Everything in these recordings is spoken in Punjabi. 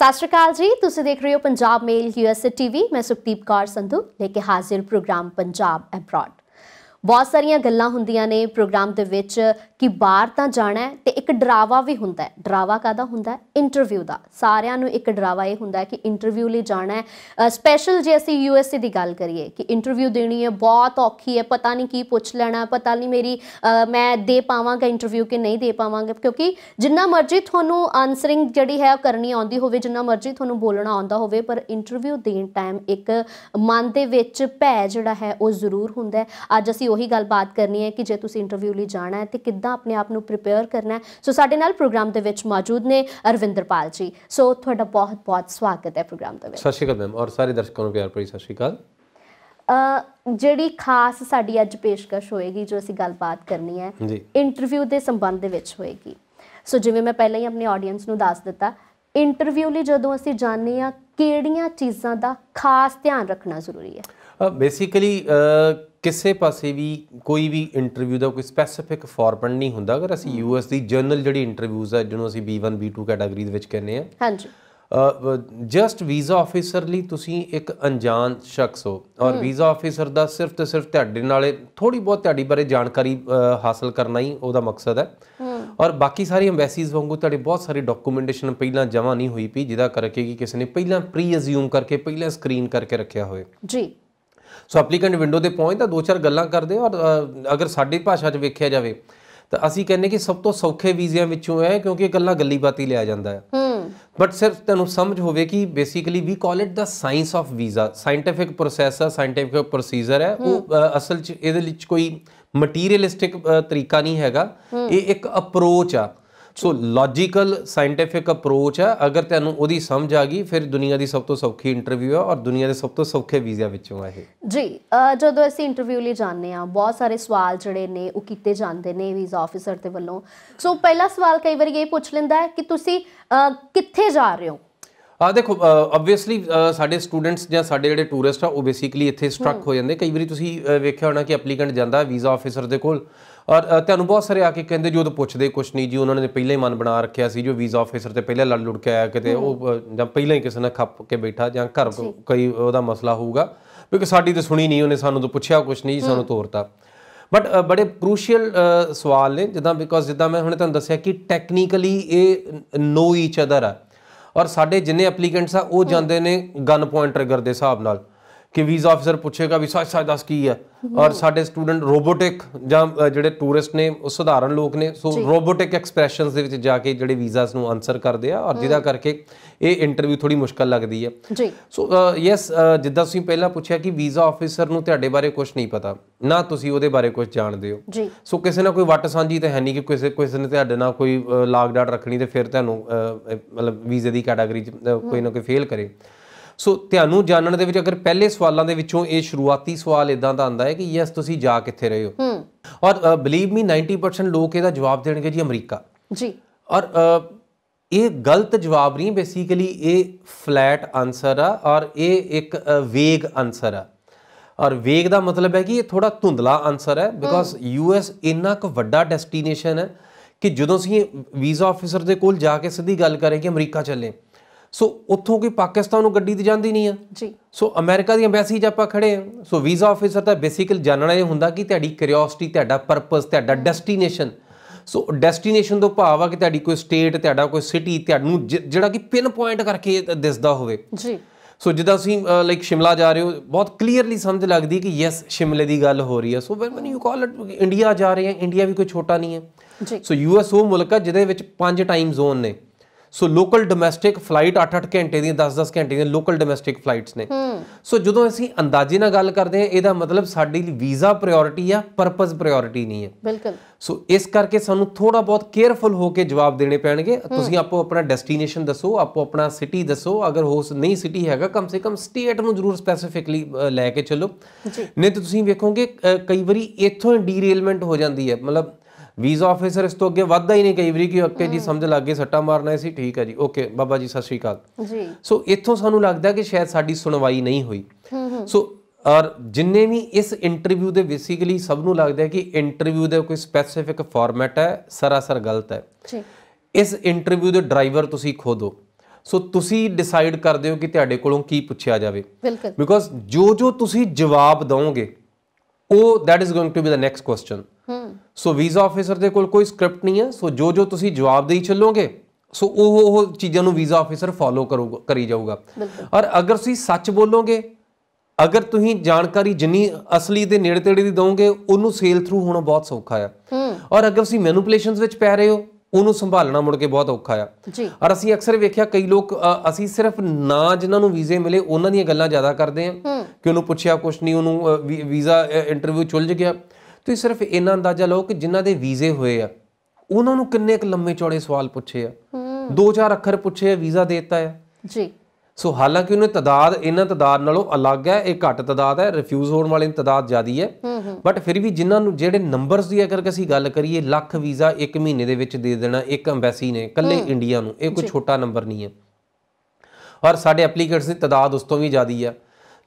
ਸਤਿ ਸ਼੍ਰੀ ਅਕਾਲ ਜੀ ਤੁਸੀਂ ਦੇਖ ਰਹੇ ਹੋ ਪੰਜਾਬ ਮੇਲ ਯੂਐਸਏ ਟੀਵੀ ਮੈਂ ਸੁਖਦੀਪ ਕੌਰ ਸੰਧੂ ਲੈ ਕੇ ਹਾਜ਼ਰ ਪ੍ਰੋਗਰਾਮ ਪੰਜਾਬ ਐਬਰਾਡ ਬਹੁਤ ਸਾਰੀਆਂ ਗੱਲਾਂ ਹੁੰਦੀਆਂ ਨੇ ਪ੍ਰੋਗਰਾਮ ਦੇ ਵਿੱਚ ਕਿ ਬਾਹਰ ਤਾਂ ਜਾਣਾ ਹੈ ਤੇ ਇੱਕ ਡਰਾਵਾ ਵੀ ਹੁੰਦਾ ਹੈ ਡਰਾਵਾ ਕਾਦਾ ਹੁੰਦਾ ਹੈ ਇੰਟਰਵਿਊ ਦਾ ਸਾਰਿਆਂ ਨੂੰ ਇੱਕ ਡਰਾਵਾ ਇਹ ਹੁੰਦਾ ਕਿ ਇੰਟਰਵਿਊ ਲਈ ਜਾਣਾ ਹੈ ਸਪੈਸ਼ਲ ਜੇ ਅਸੀਂ ਯੂਐਸਏ ਦੀ ਗੱਲ ਕਰੀਏ ਕਿ ਇੰਟਰਵਿਊ ਦੇਣੀ ਹੈ ਬਹੁਤ ਔਖੀ ਹੈ ਪਤਾ ਨਹੀਂ ਕੀ ਪੁੱਛ ਲੈਣਾ ਪਤਾ ਨਹੀਂ ਮੇਰੀ ਮੈਂ ਦੇ ਪਾਵਾਂਗਾ ਇੰਟਰਵਿਊ ਕਿ ਨਹੀਂ ਦੇ ਪਾਵਾਂਗਾ ਕਿਉਂਕਿ ਜਿੰਨਾ ਮਰਜ਼ੀ ਤੁਹਾਨੂੰ ਆਨਸਰਿੰਗ ਜਿਹੜੀ ਹੈ ਉਹ ਕਰਨੀ ਆਉਂਦੀ ਹੋਵੇ ਜਿੰਨਾ ਮਰਜ਼ੀ ਤੁਹਾਨੂੰ ਬੋਲਣਾ ਆਉਂਦਾ ਹੋਵੇ ਪਰ ਇੰਟਰਵਿਊ ਦੇਣ ਟਾਈਮ ਇੱਕ ਮਨ ਦੇ ਵਿੱਚ ਭੈ ਜਿਹੜਾ ਹੈ ਉਹ ਜ਼ਰੂਰ ਹੁੰਦਾ ਹੈ ਅੱਜ ਅਸੀਂ ਉਹੀ ਗੱਲ ਬਾਤ ਕਰਨੀ ਹੈ ਕਿ ਜੇ ਤੁਸੀਂ ਇੰਟਰਵਿਊ ਲਈ ਜਾਣਾ ਹੈ ਤੇ ਕਿੱਦਾਂ ਆਪਣੇ ਆਪ ਨੂੰ ਪ੍ਰਿਪੇਅਰ ਕਰਨਾ ਹੈ ਸੋ ਸਾਡੇ ਨਾਲ ਪ੍ਰੋਗਰਾਮ ਦੇ ਵਿੱਚ ਮੌਜੂਦ ਨੇ ਅਰਵਿੰਦਰਪਾਲ ਜੀ ਸੋ ਤੁਹਾਡਾ ਬਹੁਤ-ਬਹੁਤ ਸਵਾਗਤ ਹੈ ਪ੍ਰੋਗਰਾਮ ਦੇ ਵਿੱਚ ਸਤਿ ਸ਼੍ਰੀ ਅਕਾਲ ਮੈਮ ਔਰ ਸਾਰੇ ਦਰਸ਼ਕਾਂ ਨੂੰ ਪਿਆਰ ਭਰੀ ਸਤਿ ਸ਼੍ਰੀ ਅਕਾਲ ਜਿਹੜੀ ਖਾਸ ਸਾਡੀ ਅੱਜ ਪੇਸ਼ਕਸ਼ ਹੋਏਗੀ ਜੋ ਅਸੀਂ ਗੱਲਬਾਤ ਕਰਨੀ ਹੈ ਇੰਟਰਵਿਊ ਦੇ ਸੰਬੰਧ ਦੇ ਵਿੱਚ ਹੋਏਗੀ ਸੋ ਜਿਵੇਂ ਮੈਂ ਪਹਿਲਾਂ ਹੀ ਆਪਣੇ ਆਡੀਅנס ਨੂੰ ਦੱਸ ਦਿੱਤਾ ਇੰਟਰਵਿਊ ਲਈ ਜਦੋਂ ਅਸੀਂ ਜਾਣਦੇ ਆ ਕਿਹੜੀਆਂ ਚੀਜ਼ਾਂ ਦਾ ਖਾਸ ਧਿਆਨ ਰੱਖਣਾ ਜ਼ਰੂਰੀ ਹੈ ਬੇਸਿਕਲੀ ਕਿਸੇ ਪਾਸੇ ਵੀ ਕੋਈ ਵੀ ਇੰਟਰਵਿਊ ਦਾ ਕੋਈ ਸਪੈਸੀਫਿਕ ਫਾਰਮੈਟ ਨਹੀਂ ਹੁੰਦਾ ਅਗਰ ਅਸੀਂ ਯੂਐਸ ਦੀ ਜਰਨਲ ਜਿਹੜੀ ਇੰਟਰਵਿਊਜ਼ ਆ ਜਿਹਨੂੰ ਅਸੀਂ B1 B2 ਕੈਟਾਗਰੀ ਦੇ ਵਿੱਚ ਕਹਿੰਦੇ ਆ ਹਾਂਜੀ ਜਸਟ ਵੀਜ਼ਾ ਆਫੀਸਰ ਲਈ ਤੁਸੀਂ ਇੱਕ ਅਣਜਾਣ ਸ਼ਖਸ ਹੋ ਔਰ ਵੀਜ਼ਾ ਆਫੀਸਰ ਦਾ ਸਿਰਫ ਤੇ ਸਿਰਫ ਤੁਹਾਡੇ ਨਾਲੇ ਥੋੜੀ ਬਹੁਤ ਤੁਹਾਡੀ ਬਾਰੇ ਜਾਣਕਾਰੀ ਹਾਸਲ ਕਰਨਾ ਹੀ ਉਹਦਾ ਮਕਸਦ ਹੈ ਔਰ ਬਾਕੀ ਸਾਰੀ ਐਮਬੈਸੀਜ਼ ਵਾਂਗੂ ਤੁਹਾਡੇ ਬਹੁਤ ਸਾਰੇ ਡਾਕੂਮੈਂਟੇਸ਼ਨ ਪਹਿਲਾਂ ਜਮ੍ਹਾਂ ਨਹੀਂ ਹੋਈ ਪਈ ਜਿਹਦਾ ਕਰਕੇ ਕਿ ਕਿਸੇ ਨੇ ਪਹਿਲਾਂ ਪ੍ਰੀ ਅਸਿਊਮ ਕਰਕੇ ਪਹਿਲਾਂ ਸਕਰੀਨ ਕਰਕੇ ਰੱਖਿਆ ਹੋਵੇ ਜੀ ਸੋ ਐਪਲੀਕੈਂਟ ਵਿੰਡੋ ਤੇ ਪਹੁੰਚਦਾ ਦੋ ਚਾਰ ਗੱਲਾਂ ਕਰਦੇ ਔਰ ਅਗਰ ਸਾਡੀ ਭਾਸ਼ਾ 'ਚ ਵੇਖਿਆ ਜਾਵੇ ਤਾਂ ਅਸੀਂ ਕਹਿੰਨੇ ਕਿ ਸਭ ਤੋਂ ਸੌਖੇ ਵੀਜ਼ਿਆਂ ਵਿੱਚੋਂ ਹੈ ਕਿਉਂਕਿ ਇਕੱਲਾ ਗੱਲੀ ਬਾਤੀ ਲਿਆ ਜਾਂਦਾ ਹੈ ਹੂੰ ਬਟ ਸਿਰਫ ਤੁਹਾਨੂੰ ਸਮਝ ਹੋਵੇ ਕਿ ਬੇਸਿਕਲੀ ਵੀ ਕਾਲ ਇਟ ਦਾ science of visa scientific process ਹੈ ਸਾਇੰਟਿਫਿਕ ਪ੍ਰੋਸੀਜਰ ਹੈ ਉਹ ਅਸਲ 'ਚ ਇਹਦੇ ਵਿੱਚ ਕੋਈ ਮਟੀਰੀਅਲਿਸਟਿਕ ਤਰੀਕਾ ਨਹੀਂ ਹੈਗਾ ਇਹ ਇੱਕ ਅਪਰੋਚ ਆ ਸੋ ਲੌਜੀਕਲ ਸਾਇੰਟਿਫਿਕ ਅਪਰੋਚ ਹੈ ਅਗਰ ਤੈਨੂੰ ਉਹਦੀ ਸਮਝ ਆ ਗਈ ਫਿਰ ਦੁਨੀਆ ਦੀ ਸਭ ਤੋਂ ਸੌਖੀ ਇੰਟਰਵਿਊ ਹੈ ਔਰ ਦੁਨੀਆ ਦੇ ਸਭ ਤੋਂ ਸੌਖੇ ਵੀਜ਼ਾ ਵਿੱਚੋਂ ਹੈ ਇਹ ਜੀ ਜਦੋਂ ਅਸੀਂ ਇੰਟਰਵਿਊ ਲਈ ਜਾਂਦੇ ਆ ਬਹੁਤ ਸਾਰੇ ਸਵਾਲ ਜਿਹੜੇ ਨੇ ਉਹ ਕੀਤੇ ਜਾਂਦੇ ਨੇ ਵੀਜ਼ਾ ਆਫੀਸਰ ਦੇ ਵੱਲੋਂ ਸੋ ਪਹਿਲਾ ਸਵਾਲ ਕਈ ਵਾਰੀ ਇਹ ਪੁੱਛ ਲੈਂਦਾ ਹੈ ਕਿ ਤੁਸੀਂ ਕਿੱਥੇ ਜਾ ਰਹੇ ਹੋ ਆ ਦੇਖੋ ਆਬਵੀਅਸਲੀ ਸਾਡੇ ਸਟੂਡੈਂਟਸ ਜਾਂ ਸਾਡੇ ਜਿਹੜੇ ਟੂਰਿਸਟ ਆ ਉਹ ਬੇਸਿਕਲੀ ਇੱਥੇ ਸਟ੍ਰਕ ਹੋ ਜਾਂਦੇ ਕਈ ਵਾਰੀ ਤੁਸੀਂ ਵੇਖਿਆ ਹੋਣਾ ਕਿ ਐਪਲੀਕੈਂਟ ਜਾਂਦਾ ਵੀਜ਼ਾ ਆਫੀਸਰ ਦੇ ਕੋਲ ਔਰ ਤੁਹਾਨੂੰ ਬਹੁਤ ਸਾਰੇ ਆ ਕੇ ਕਹਿੰਦੇ ਜੀ ਉਹ ਤਾਂ ਪੁੱਛਦੇ ਕੁਛ ਨਹੀਂ ਜੀ ਉਹਨਾਂ ਨੇ ਪਹਿਲਾਂ ਹੀ ਮਨ ਬਣਾ ਰੱਖਿਆ ਸੀ ਜੋ ਵੀਜ਼ਾ ਆਫੀਸਰ ਤੇ ਪਹਿਲਾਂ ਲੜ ਲੁੜ ਕੇ ਆਇਆ ਕਿਤੇ ਉਹ ਜਾਂ ਪਹਿਲਾਂ ਹੀ ਕਿਸੇ ਨਾਲ ਖੱਪ ਕੇ ਬੈਠਾ ਜਾਂ ਘਰ ਕੋਈ ਉਹਦਾ ਮਸਲਾ ਹੋਊਗਾ ਕਿਉਂਕਿ ਸਾਡੀ ਤਾਂ ਸੁਣੀ ਨਹੀਂ ਉਹਨੇ ਸਾਨੂੰ ਤਾਂ ਪੁੱਛਿਆ ਕੁਛ ਨਹੀਂ ਸਾਨੂੰ ਤੋਰਤਾ ਬਟ ਬੜੇ ਕ੍ਰੂਸ਼ੀਅਲ ਸਵਾਲ ਨੇ ਜਿੱਦਾਂ ਬਿਕੋਜ਼ ਜਿੱਦਾਂ ਮੈਂ ਹੁਣੇ ਤੁਹਾਨੂੰ ਦੱਸਿਆ ਕਿ ਟੈਕਨੀਕਲੀ ਇਹ ਨੋ ਈਚ ਅਦਰ ਆ ਔਰ ਸਾਡੇ ਜਿੰਨੇ ਐਪਲੀਕੈਂਟਸ ਆ ਉਹ ਜਾਂਦੇ ਨੇ ਗਨ ਪੁਆਇੰਟ ਟ੍ਰਿਗਰ ਦੇ ਹਿਸਾਬ ਨਾਲ ਕਿ ਵੀਜ਼ਾ ਅਫਸਰ ਪੁੱਛੇਗਾ ਵੀ ਸੱਚ ਸੱਚ ਦੱਸ ਕੀ ਹੈ ਔਰ ਸਾਡੇ ਸਟੂਡੈਂਟ ਰੋਬੋਟਿਕ ਜਾਂ ਜਿਹੜੇ ਟੂਰਿਸਟ ਨੇ ਉਹ ਸਧਾਰਨ ਲੋਕ ਨੇ ਸੋ ਰੋਬੋਟਿਕ ਐਕਸਪ੍ਰੈਸ਼ਨਸ ਦੇ ਵਿੱਚ ਜਾ ਕੇ ਜਿਹੜੇ ਵੀਜ਼ਾਸ ਨੂੰ ਆਨਸਰ ਕਰਦੇ ਆ ਔਰ ਜਿਹਦਾ ਕਰਕੇ ਇਹ ਇੰਟਰਵਿਊ ਥੋੜੀ ਮੁਸ਼ਕਲ ਲੱਗਦੀ ਹੈ ਜੀ ਸੋ ਯੈਸ ਜਿੱਦਾਂ ਤੁਸੀਂ ਪਹਿਲਾਂ ਪੁੱਛਿਆ ਕਿ ਵੀਜ਼ਾ ਆਫੀਸਰ ਨੂੰ ਤੁਹਾਡੇ ਬਾਰੇ ਕੁਝ ਨਹੀਂ ਪਤਾ ਨਾ ਤੁਸੀਂ ਉਹਦੇ ਬਾਰੇ ਕੁਝ ਜਾਣਦੇ ਹੋ ਸੋ ਕਿਸੇ ਨਾਲ ਕੋਈ ਵੱਟ ਸਾਂਝੀ ਤਾਂ ਹੈ ਨਹੀਂ ਕਿ ਕਿਸੇ ਕਿਸੇ ਨੇ ਤੁਹਾਡੇ ਨਾਲ ਕੋਈ ਲਾਗ ਡਾਟ ਰੱਖਣੀ ਤੇ ਫਿਰ ਤੁਹਾਨੂੰ ਮਤਲਬ ਵੀਜ਼ੇ ਦੀ ਕੈਟਾਗਰੀ 'ਚ ਕੋਈ ਨਾ ਕੋਈ ਫੇਲ ਕਰੇ ਸੋ ਤੁਹਾਨੂੰ ਜਾਣਨ ਦੇ ਵਿੱਚ ਅਗਰ ਪਹਿਲੇ ਸਵਾਲਾਂ ਦੇ ਵਿੱਚੋਂ ਇਹ ਸ਼ੁਰੂਆਤੀ ਸਵਾਲ ਇਦਾਂ ਦਾ ਆਂਦਾ ਹੈ ਕਿ ਯੈਸ ਤੁਸੀਂ ਜਾ ਕਿੱਥੇ ਰਹੇ ਹੋ ਔਰ ਬਲੀਵ ਮੀ 90% ਲੋਕ ਇਹਦਾ ਜਵਾਬ ਦੇਣਗੇ ਜੀ ਅਮਰੀਕਾ ਜੀ ਔਰ ਇਹ ਗਲਤ ਜਵਾਬ ਨਹੀਂ ਬੇਸਿਕਲੀ ਇਹ ਫਲੈਟ ਆਨਸਰ ਆ ਔਰ ਇਹ ਇੱਕ ਵੇਗ ਆਨਸਰ ਆ ਔਰ ਵੇਗ ਦਾ ਮਤਲਬ ਹੈ ਕਿ ਇਹ ਥੋੜਾ ਧੁੰਦਲਾ ਆਨਸਰ ਹੈ ਬਿਕਾਜ਼ ਯੂਐਸ ਇੰਨਾ ਕੁ ਵੱਡਾ ਡੈਸਟੀਨੇਸ਼ਨ ਹੈ ਕਿ ਜਦੋਂ ਅਸੀਂ ਵੀਜ਼ਾ ਆਫੀਸਰ ਦੇ ਕੋਲ ਜਾ ਕੇ ਸਿੱਧੀ ਗੱਲ ਕਰੇ ਕਿ ਅਮਰੀਕਾ ਚੱਲੇ ਸੋ ਉੱਥੋਂ ਕੋਈ ਪਾਕਿਸਤਾਨ ਨੂੰ ਗੱਡੀ ਤੇ ਜਾਂਦੀ ਨਹੀਂ ਆ ਜੀ ਸੋ ਅਮਰੀਕਾ ਦੀ ਐਮਬੈਸੀ 'ਚ ਆਪਾਂ ਖੜੇ ਆ ਸੋ ਵੀਜ਼ਾ ਆਫੀਸਰ ਤਾਂ ਬੇਸਿਕਲ ਜਾਣਣਾ ਇਹ ਹੁੰਦਾ ਕਿ ਤੁਹਾਡੀ ਕਿਉਰਿਓਸਿਟੀ ਤੁਹਾਡਾ ਪਰਪਸ ਤੁਹਾਡਾ ਡੈਸਟੀਨੇਸ਼ਨ ਸੋ ਡੈਸਟੀਨੇਸ਼ਨ ਤੋਂ ਭਾਵ ਆ ਕਿ ਤੁਹਾਡੀ ਕੋਈ ਸਟੇਟ ਤੁਹਾਡਾ ਕੋਈ ਸਿਟੀ ਤੁਹਾਨੂੰ ਜਿਹੜਾ ਕਿ ਪਿਨ ਪੁਆਇੰਟ ਕਰਕੇ ਦਿਸਦਾ ਹੋਵੇ ਜੀ ਸੋ ਜਿੱਦਾਂ ਅਸੀਂ ਲਾਈਕ ਸ਼ਿਮਲਾ ਜਾ ਰਹੇ ਹੋ ਬਹੁਤ ਕਲੀਅਰਲੀ ਸਮਝ ਲੱਗਦੀ ਕਿ ਯੈਸ ਸ਼ਿਮਲੇ ਦੀ ਗੱਲ ਹੋ ਰਹੀ ਹੈ so when you call it India ਜਾ ਰਹੇ ਆ ਇੰਡੀਆ ਵੀ ਕੋਈ ਛੋਟਾ ਨਹੀਂ ਹੈ ਜੀ ਸੋ ਯੂਐਸ ਉਹ ਮੁਲਕ ਜਿਹਦੇ ਵਿੱਚ ਪੰਜ ਟਾਈਮ ਜ਼ੋਨ ਨੇ ਸੋ ਲੋਕਲ ਡੋਮੈਸਟਿਕ ਫਲਾਈਟ 8-8 ਘੰਟੇ ਦੀਆਂ 10-10 ਘੰਟੇ ਦੀਆਂ ਲੋਕਲ ਡੋਮੈਸਟਿਕ ਫਲਾਈਟਸ ਨੇ ਸੋ ਜਦੋਂ ਅਸੀਂ ਅੰਦਾਜ਼ੇ ਨਾਲ ਗੱਲ ਕਰਦੇ ਹਾਂ ਇਹਦਾ ਮਤਲਬ ਸਾਡੀ ਲਈ ਵੀਜ਼ਾ ਪ੍ਰਾਇੋਰਟੀ ਆ ਪਰਪਸ ਪ੍ਰਾਇੋਰਟੀ ਨਹੀਂ ਹੈ ਬਿਲਕੁਲ ਸੋ ਇਸ ਕਰਕੇ ਸਾਨੂੰ ਥੋੜਾ ਬਹੁਤ ਕੇਅਰਫੁਲ ਹੋ ਕੇ ਜਵਾਬ ਦੇਣੇ ਪੈਣਗੇ ਤੁਸੀਂ ਆਪੋ ਆਪਣਾ ਡੈਸਟੀਨੇਸ਼ਨ ਦੱਸੋ ਆਪੋ ਆਪਣਾ ਸਿਟੀ ਦੱਸੋ ਅਗਰ ਹੋਸ ਨਹੀਂ ਸਿਟੀ ਹੈਗਾ ਕਮ ਸੇ ਕਮ ਸਟੇਟ ਨੂੰ ਜ਼ਰੂਰ ਸਪੈਸੀਫਿਕਲੀ ਲੈ ਕੇ ਚੱਲੋ ਨਹੀਂ ਤਾਂ ਤੁਸੀਂ ਵੇਖੋਗੇ ਕਈ ਵਾਰੀ ਇੱਥੋਂ ਡੀਰੇਲਮੈਂਟ ਹੋ ਜਾਂਦੀ ਹੈ ਮਤਲਬ ਵੀਜ਼ਾ ਆਫੀਸਰ ਇਸ ਤੋਂ ਅੱਗੇ ਵੱਧਦਾ ਹੀ ਨਹੀਂ ਕਈ ਵਾਰੀ ਕਿ ਓਕੇ ਜੀ ਸਮਝ ਲੱਗ ਗਏ ਸੱਟਾ ਮਾਰਨਾ ਸੀ ਠੀਕ ਹੈ ਜੀ ਓਕੇ ਬਾਬਾ ਜੀ ਸਤਿ ਸ਼੍ਰੀ ਅਕਾਲ ਜੀ ਸੋ ਇੱਥੋਂ ਸਾਨੂੰ ਲੱਗਦਾ ਕਿ ਸ਼ਾਇਦ ਸਾਡੀ ਸੁਣਵਾਈ ਨਹੀਂ ਹੋਈ ਸੋ ਔਰ ਜਿੰਨੇ ਵੀ ਇਸ ਇੰਟਰਵਿਊ ਦੇ ਬੇਸਿਕਲੀ ਸਭ ਨੂੰ ਲੱਗਦਾ ਹੈ ਕਿ ਇੰਟਰਵਿਊ ਦਾ ਕੋਈ ਸਪੈਸੀਫਿਕ ਫਾਰਮੈਟ ਹੈ ਸਰਾਸਰ ਗਲਤ ਹੈ ਜੀ ਇਸ ਇੰਟਰਵਿਊ ਦੇ ਡਰਾਈਵਰ ਤੁਸੀਂ ਖੋਦੋ ਸੋ ਤੁਸੀਂ ਡਿਸਾਈਡ ਕਰਦੇ ਹੋ ਕਿ ਤੁਹਾਡੇ ਕੋਲੋਂ ਕੀ ਪੁੱਛਿਆ ਜਾਵੇ ਬਿਕੋਜ਼ ਜੋ ਜੋ ਤੁਸੀਂ ਜਵਾਬ ਦੋਗੇ ਉਹ that is going to be the next question so visa officer ਦੇ ਕੋਲ ਕੋਈ ਸਕ੍ਰਿਪਟ ਨਹੀਂ ਹੈ ਸੋ ਜੋ ਜੋ ਤੁਸੀਂ ਜਵਾਬ ਦੇਈ ਚੱਲੋਗੇ ਸੋ ਉਹ ਉਹ ਚੀਜ਼ਾਂ ਨੂੰ ਵੀਜ਼ਾ ਆਫੀਸਰ ਫਾਲੋ ਕਰੂਗਾ ਕਰੀ ਜਾਊਗਾ ਔਰ ਅਗਰ ਤੁਸੀਂ ਸੱਚ ਬੋਲੋਗੇ ਅਗਰ ਤੁਸੀਂ ਜਾਣਕਾਰੀ ਜਿੰਨੀ ਅਸਲੀ ਦੇ ਨੇੜੇ ਤੇੜੇ ਦੀ ਦੋਗੇ ਉਹਨੂੰ ਸੇਲ ਥਰੂ ਹੋਣਾ ਬਹੁਤ ਸੌਖਾ ਆ ਔਰ ਅਗਰ ਤੁਸੀਂ ਮੈਨੂਪੂਲੇਸ਼ਨਸ ਵਿੱਚ ਪੈ ਰਹੇ ਹੋ ਉਹਨੂੰ ਸੰਭਾਲਣਾ ਮੁੜ ਕੇ ਬਹੁਤ ਔਖਾ ਆ ਔਰ ਅਸੀਂ ਅਕਸਰ ਵੇਖਿਆ ਕਈ ਲੋਕ ਅਸੀਂ ਸਿਰਫ ਨਾ ਜਿਨ੍ਹਾਂ ਨੂੰ ਵੀਜ਼ੇ ਮਿਲੇ ਉਹਨਾਂ ਦੀਆਂ ਗੱਲਾਂ ਜ਼ਿਆਦਾ ਕਰਦੇ ਆ ਕਿ ਉਹਨੂੰ ਪੁੱਛਿਆ ਕੁਝ ਨਹੀਂ ਉਹਨੂੰ ਵੀਜ਼ਾ ਇੰਟਰਵਿਊ ਚੁਲਝ ਗਿਆ ਤੁਸੀਂ ਸਿਰਫ ਇਹਨਾਂ ਅੰਦਾਜ਼ਾ ਲਓ ਕਿ ਜਿਨ੍ਹਾਂ ਦੇ ਵੀਜ਼ੇ ਹੋਏ ਆ ਉਹਨਾਂ ਨੂੰ ਕਿੰਨੇ ਕੁ ਲੰਮੇ ਚੌੜੇ ਸਵਾਲ ਪੁੱਛੇ ਆ ਦੋ ਚਾਰ ਅੱਖਰ ਪੁੱਛੇ ਆ ਵੀਜ਼ਾ ਦਿੱਤਾ ਆ ਜੀ ਸੋ ਹਾਲਾਂਕਿ ਉਹਨੇ ਤਦਾਦ ਇਹਨਾਂ ਤਦਾਦ ਨਾਲੋਂ ਅਲੱਗ ਹੈ ਇਹ ਘੱਟ ਤਦਾਦ ਹੈ ਰਿਫਿਊਜ਼ ਹੋਣ ਵਾਲੇ ਦੀ ਤਦਾਦ ਜ਼ਿਆਦੀ ਹੈ ਬਟ ਫਿਰ ਵੀ ਜਿਨ੍ਹਾਂ ਨੂੰ ਜਿਹੜੇ ਨੰਬਰਸ ਦੀ ਅਗਰ ਅਸੀਂ ਗੱਲ ਕਰੀਏ ਲੱਖ ਵੀਜ਼ਾ 1 ਮਹੀਨੇ ਦੇ ਵਿੱਚ ਦੇ ਦੇਣਾ ਇੱਕ ਐਮਬੈਸੀ ਨੇ ਇਕੱਲੇ ਇੰਡੀਆ ਨੂੰ ਇਹ ਕੋਈ ਛੋਟਾ ਨੰਬਰ ਨਹੀਂ ਹੈ ਔਰ ਸਾਡੇ ਐਪਲੀਕੈਂਟਸ ਦੀ ਤਦਾਦ ਉਸ ਤੋਂ ਵੀ ਜ਼ਿਆਦੀ ਹੈ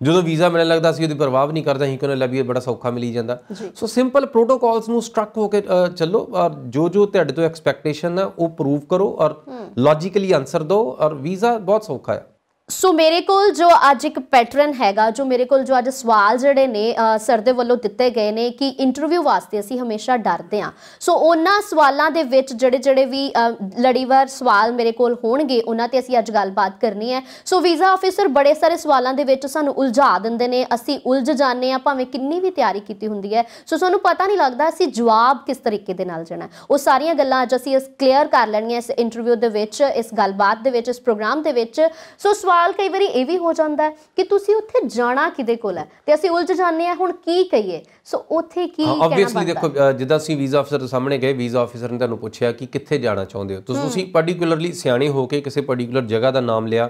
ਜਦੋਂ ਵੀਜ਼ਾ ਮਿਲਣ ਲੱਗਦਾ ਸੀ ਉਹਦੀ ਪਰਵਾਹ ਨਹੀਂ ਕਰਦਾ ਹੀ ਕੋਨੇ ਲੱਭੀਏ ਬੜਾ ਸੌਖਾ ਮਿਲੀ ਜਾਂਦਾ ਸੋ ਸਿੰਪਲ ਪ੍ਰੋਟੋਕਾਲਸ ਨੂੰ ਸਟ੍ਰਕ ਹੋ ਕੇ ਚੱਲੋ ਔਰ ਜੋ ਜੋ ਤੁਹਾਡੇ ਤੋਂ ਐਕਸਪੈਕਟੇਸ਼ਨ ਹੈ ਉਹ ਪ੍ਰੂਵ ਕਰੋ ਔਰ ਲੌਜੀਕਲੀ ਆਨਸਰ ਦਿਓ ਔਰ ਵੀਜ਼ਾ ਬਹੁਤ ਸੌਖਾ ਹੈ ਸੋ ਮੇਰੇ ਕੋਲ ਜੋ ਅੱਜ ਇੱਕ ਪੈਟਰਨ ਹੈਗਾ ਜੋ ਮੇਰੇ ਕੋਲ ਜੋ ਅੱਜ ਸਵਾਲ ਜਿਹੜੇ ਨੇ ਸਰ ਦੇ ਵੱਲੋਂ ਦਿੱਤੇ ਗਏ ਨੇ ਕਿ ਇੰਟਰਵਿਊ ਵਾਸਤੇ ਅਸੀਂ ਹਮੇਸ਼ਾ ਡਰਦੇ ਆ ਸੋ ਉਹਨਾਂ ਸਵਾਲਾਂ ਦੇ ਵਿੱਚ ਜਿਹੜੇ ਜਿਹੜੇ ਵੀ ਲੜੀਵਾਰ ਸਵਾਲ ਮੇਰੇ ਕੋਲ ਹੋਣਗੇ ਉਹਨਾਂ ਤੇ ਅਸੀਂ ਅੱਜ ਗੱਲਬਾਤ ਕਰਨੀ ਹੈ ਸੋ ਵੀਜ਼ਾ ਆਫੀਸਰ ਬੜੇ ਸਾਰੇ ਸਵਾਲਾਂ ਦੇ ਵਿੱਚ ਸਾਨੂੰ ਉਲਝਾ ਦਿੰਦੇ ਨੇ ਅਸੀਂ ਉਲਝ ਜਾਂਦੇ ਆ ਭਾਵੇਂ ਕਿੰਨੀ ਵੀ ਤਿਆਰੀ ਕੀਤੀ ਹੁੰਦੀ ਹੈ ਸੋ ਸਾਨੂੰ ਪਤਾ ਨਹੀਂ ਲੱਗਦਾ ਅਸੀਂ ਜਵਾਬ ਕਿਸ ਤਰੀਕੇ ਦੇ ਨਾਲ ਜਾਣਾ ਉਹ ਸਾਰੀਆਂ ਗੱਲਾਂ ਅੱਜ ਅਸੀਂ ਇਸ ਕਲੀਅਰ ਕਰ ਲੈਣੀਆਂ ਇਸ ਇੰਟਰਵਿਊ ਦੇ ਵਿੱਚ ਇਸ ਗੱਲਬਾਤ ਦੇ ਵਿੱਚ ਇਸ ਪ੍ਰੋਗਰਾਮ ਦੇ ਵਿੱਚ ਸੋ ਸਵਾਲ ਕਈ ਵਾਰੀ ਇਹ ਵੀ ਹੋ ਜਾਂਦਾ ਹੈ ਕਿ ਤੁਸੀਂ ਉੱਥੇ ਜਾਣਾ ਕਿਦੇ ਕੋਲ ਹੈ ਤੇ ਅਸੀਂ ਉਲਝ ਜਾਂਦੇ ਆ ਹੁਣ ਕੀ ਕਹੀਏ ਸੋ ਉੱਥੇ ਕੀ ਕਹਿਣਾ ਆਬਵੀਅਸਲੀ ਦੇਖੋ ਜਿੱਦਾਂ ਅਸੀਂ ਵੀਜ਼ਾ ਅਫਸਰ ਦੇ ਸਾਹਮਣੇ ਗਏ ਵੀਜ਼ਾ ਅਫਸਰ ਨੇ ਤੁਹਾਨੂੰ ਪੁੱਛਿਆ ਕਿ ਕਿੱਥੇ ਜਾਣਾ ਚਾਹੁੰਦੇ ਹੋ ਤੁਸੀਂ ਪਾਰਟਿਕੂਲਰਲੀ ਸਿਆਣੇ ਹੋ ਕੇ ਕਿਸੇ ਪਾਰਟਿਕੂਲਰ ਜਗ੍ਹਾ ਦਾ ਨਾਮ ਲਿਆ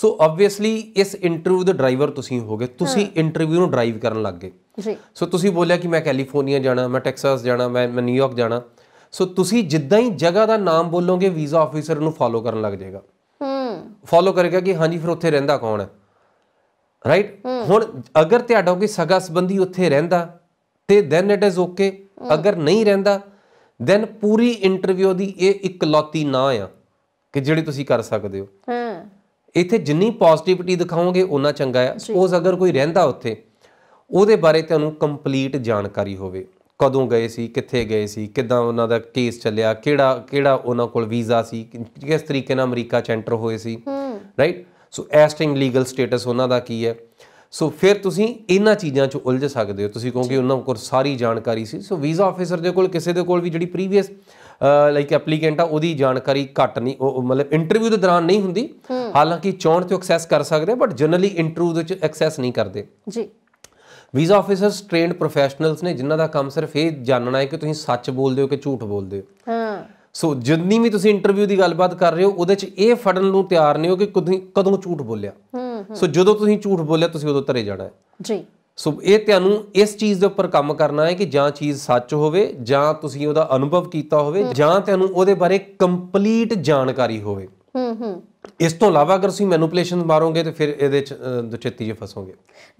ਸੋ ਆਬਵੀਅਸਲੀ ਇਸ ਇੰਟਰਵਿਊ ਦੇ ਡਰਾਈਵਰ ਤੁਸੀਂ ਹੋਗੇ ਤੁਸੀਂ ਇੰਟਰਵਿਊ ਨੂੰ ਡਰਾਈਵ ਕਰਨ ਲੱਗ ਗਏ ਜੀ ਸੋ ਤੁਸੀਂ ਬੋਲਿਆ ਕਿ ਮੈਂ ਕੈਲੀਫੋਰਨੀਆ ਜਾਣਾ ਮੈਂ ਟੈਕਸਾਸ ਜਾਣਾ ਮੈਂ ਨਿਊਯਾਰਕ ਜਾਣਾ ਸੋ ਤੁਸੀਂ ਜਿੱਦਾਂ ਹੀ ਜਗ੍ਹਾ ਦਾ ਨਾਮ ਬੋਲੋਗੇ ਵੀਜ਼ਾ ਆਫੀਸਰ ਨੂੰ ਫਾਲੋ ਕਰਨ ਲੱਗ ਜਾਏਗਾ ਫੋਲੋ ਕਰੇਗਾ ਕਿ ਹਾਂਜੀ ਫਿਰ ਉੱਥੇ ਰਹਿੰਦਾ ਕੌਣ ਹੈ ਰਾਈਟ ਹੁਣ ਅਗਰ ਤੁਹਾਡਾ ਕੋਈ ਸਗਾ ਸੰਬੰਧੀ ਉੱਥੇ ਰਹਿੰਦਾ ਤੇ ਦੈਨ ਇਟ ਇਜ਼ ਓਕੇ ਅਗਰ ਨਹੀਂ ਰਹਿੰਦਾ ਦੈਨ ਪੂਰੀ ਇੰਟਰਵਿਊ ਦੀ ਇਹ ਇਕਲੌਤੀ ਨਾ ਆ ਕਿ ਜਿਹੜੀ ਤੁਸੀਂ ਕਰ ਸਕਦੇ ਹੋ ਹੂੰ ਇੱਥੇ ਜਿੰਨੀ ਪੋਜ਼ਿਟਿਵਿਟੀ ਦਿਖਾਓਗੇ ਉਹਨਾਂ ਚੰਗਾ ਆ ਸਪੋਜ਼ ਅਗਰ ਕੋਈ ਰਹਿੰਦਾ ਉੱਥੇ ਉਹਦੇ ਬਾਰੇ ਤੁਹਾਨੂੰ ਕੰਪਲੀਟ ਜਾਣਕਾਰੀ ਹੋਵੇ ਕਦੋਂ ਗਏ ਸੀ ਕਿੱਥੇ ਗਏ ਸੀ ਕਿਦਾਂ ਉਹਨਾਂ ਦਾ ਕੇਸ ਚੱਲਿਆ ਕਿਹੜਾ ਕਿਹੜਾ ਉਹਨਾਂ ਕੋਲ ਵੀਜ਼ਾ ਸੀ ਕਿਸ ਤਰੀਕੇ ਨਾਲ ਅਮਰੀਕਾ ਚ ਐਂਟਰ ਹੋਏ ਸੀ right so existing legal status ਉਹਨਾਂ ਦਾ ਕੀ ਹੈ ਸੋ ਫਿਰ ਤੁਸੀਂ ਇਹਨਾਂ ਚੀਜ਼ਾਂ 'ਚ ਉਲਝ ਸਕਦੇ ਹੋ ਤੁਸੀਂ ਕਹੋਗੇ ਉਹਨਾਂ ਕੋਲ ਸਾਰੀ ਜਾਣਕਾਰੀ ਸੀ ਸੋ ਵੀਜ਼ਾ ਆਫੀਸਰ ਦੇ ਕੋਲ ਕਿਸੇ ਦੇ ਕੋਲ ਵੀ ਜਿਹੜੀ ਪ੍ਰੀਵੀਅਸ ਲਾਈਕ ਐਪਲੀਕੈਂਟ ਆ ਉਹਦੀ ਜਾਣਕਾਰੀ ਘੱਟ ਨਹੀਂ ਉਹ ਮਤਲਬ ਇੰਟਰਵਿਊ ਦੇ ਦੌਰਾਨ ਨਹੀਂ ਹੁੰਦੀ ਹਾਲਾਂਕਿ ਚੌਣ ਤੇ ਐਕਸੈਸ ਕਰ ਸਕਦੇ ਬਟ ਜਨਰਲੀ ਇੰਟਰਵਿਊ ਦੇ ਵਿੱਚ ਐਕਸੈਸ ਨਹੀਂ ਕਰਦੇ ਜੀ ਵੀਜ਼ਾ ਆਫੀਸਰਸ ਟ੍ਰੇਨਡ ਪ੍ਰੋਫੈਸ਼ਨਲਸ ਨੇ ਜਿਨ੍ਹਾਂ ਦਾ ਕੰਮ ਸਿਰਫ ਇਹ ਜਾਣਨਾ ਹੈ ਕਿ ਤੁਸੀਂ ਸੱਚ ਬੋਲਦੇ ਹੋ ਕਿ ਝੂਠ ਬੋਲਦੇ ਹੋ ਹਾਂ ਸੋ ਜਿੰਨੀ ਵੀ ਤੁਸੀਂ ਇੰਟਰਵਿਊ ਦੀ ਗੱਲਬਾਤ ਕਰ ਰਹੇ ਹੋ ਉਹਦੇ 'ਚ ਇਹ ਫੜਨ ਨੂੰ ਤਿਆਰ ਨਹੀਂ ਹੋ ਕਿ ਕਦੋਂ ਝੂਠ ਬੋਲਿਆ ਸੋ ਜਦੋਂ ਤੁਸੀਂ ਝੂਠ ਬੋਲਿਆ ਤੁਸੀਂ ਉਦੋਂ ਤਰੇ ਜਾਣਾ ਹੈ ਜੀ ਸੋ ਇਹ ਤੁਹਾਨੂੰ ਇਸ ਚੀਜ਼ ਦੇ ਉੱਪਰ ਕੰਮ ਕਰਨਾ ਹੈ ਕਿ ਜਾਂ ਚੀਜ਼ ਸੱਚ ਹੋਵੇ ਜਾਂ ਤੁਸੀਂ ਉਹਦਾ ਅਨੁਭਵ ਕੀਤਾ ਹੋਵੇ ਜਾਂ ਤੁਹਾਨੂੰ ਉਹਦੇ ਬਾਰੇ ਕੰਪਲੀਟ ਜਾਣਕਾਰੀ ਹੋਵੇ ਹੂੰ ਹੂੰ ਇਸ ਤੋਂ ਇਲਾਵਾ ਅਗਰ ਤੁਸੀਂ ਮੈਨੀਪੂਲੇਸ਼ਨ ਮਾਰੋਗੇ ਤੇ ਫਿਰ ਇਹਦੇ ਚ ਦੁਚੇਤੀ ਜੇ ਫਸੋਗੇ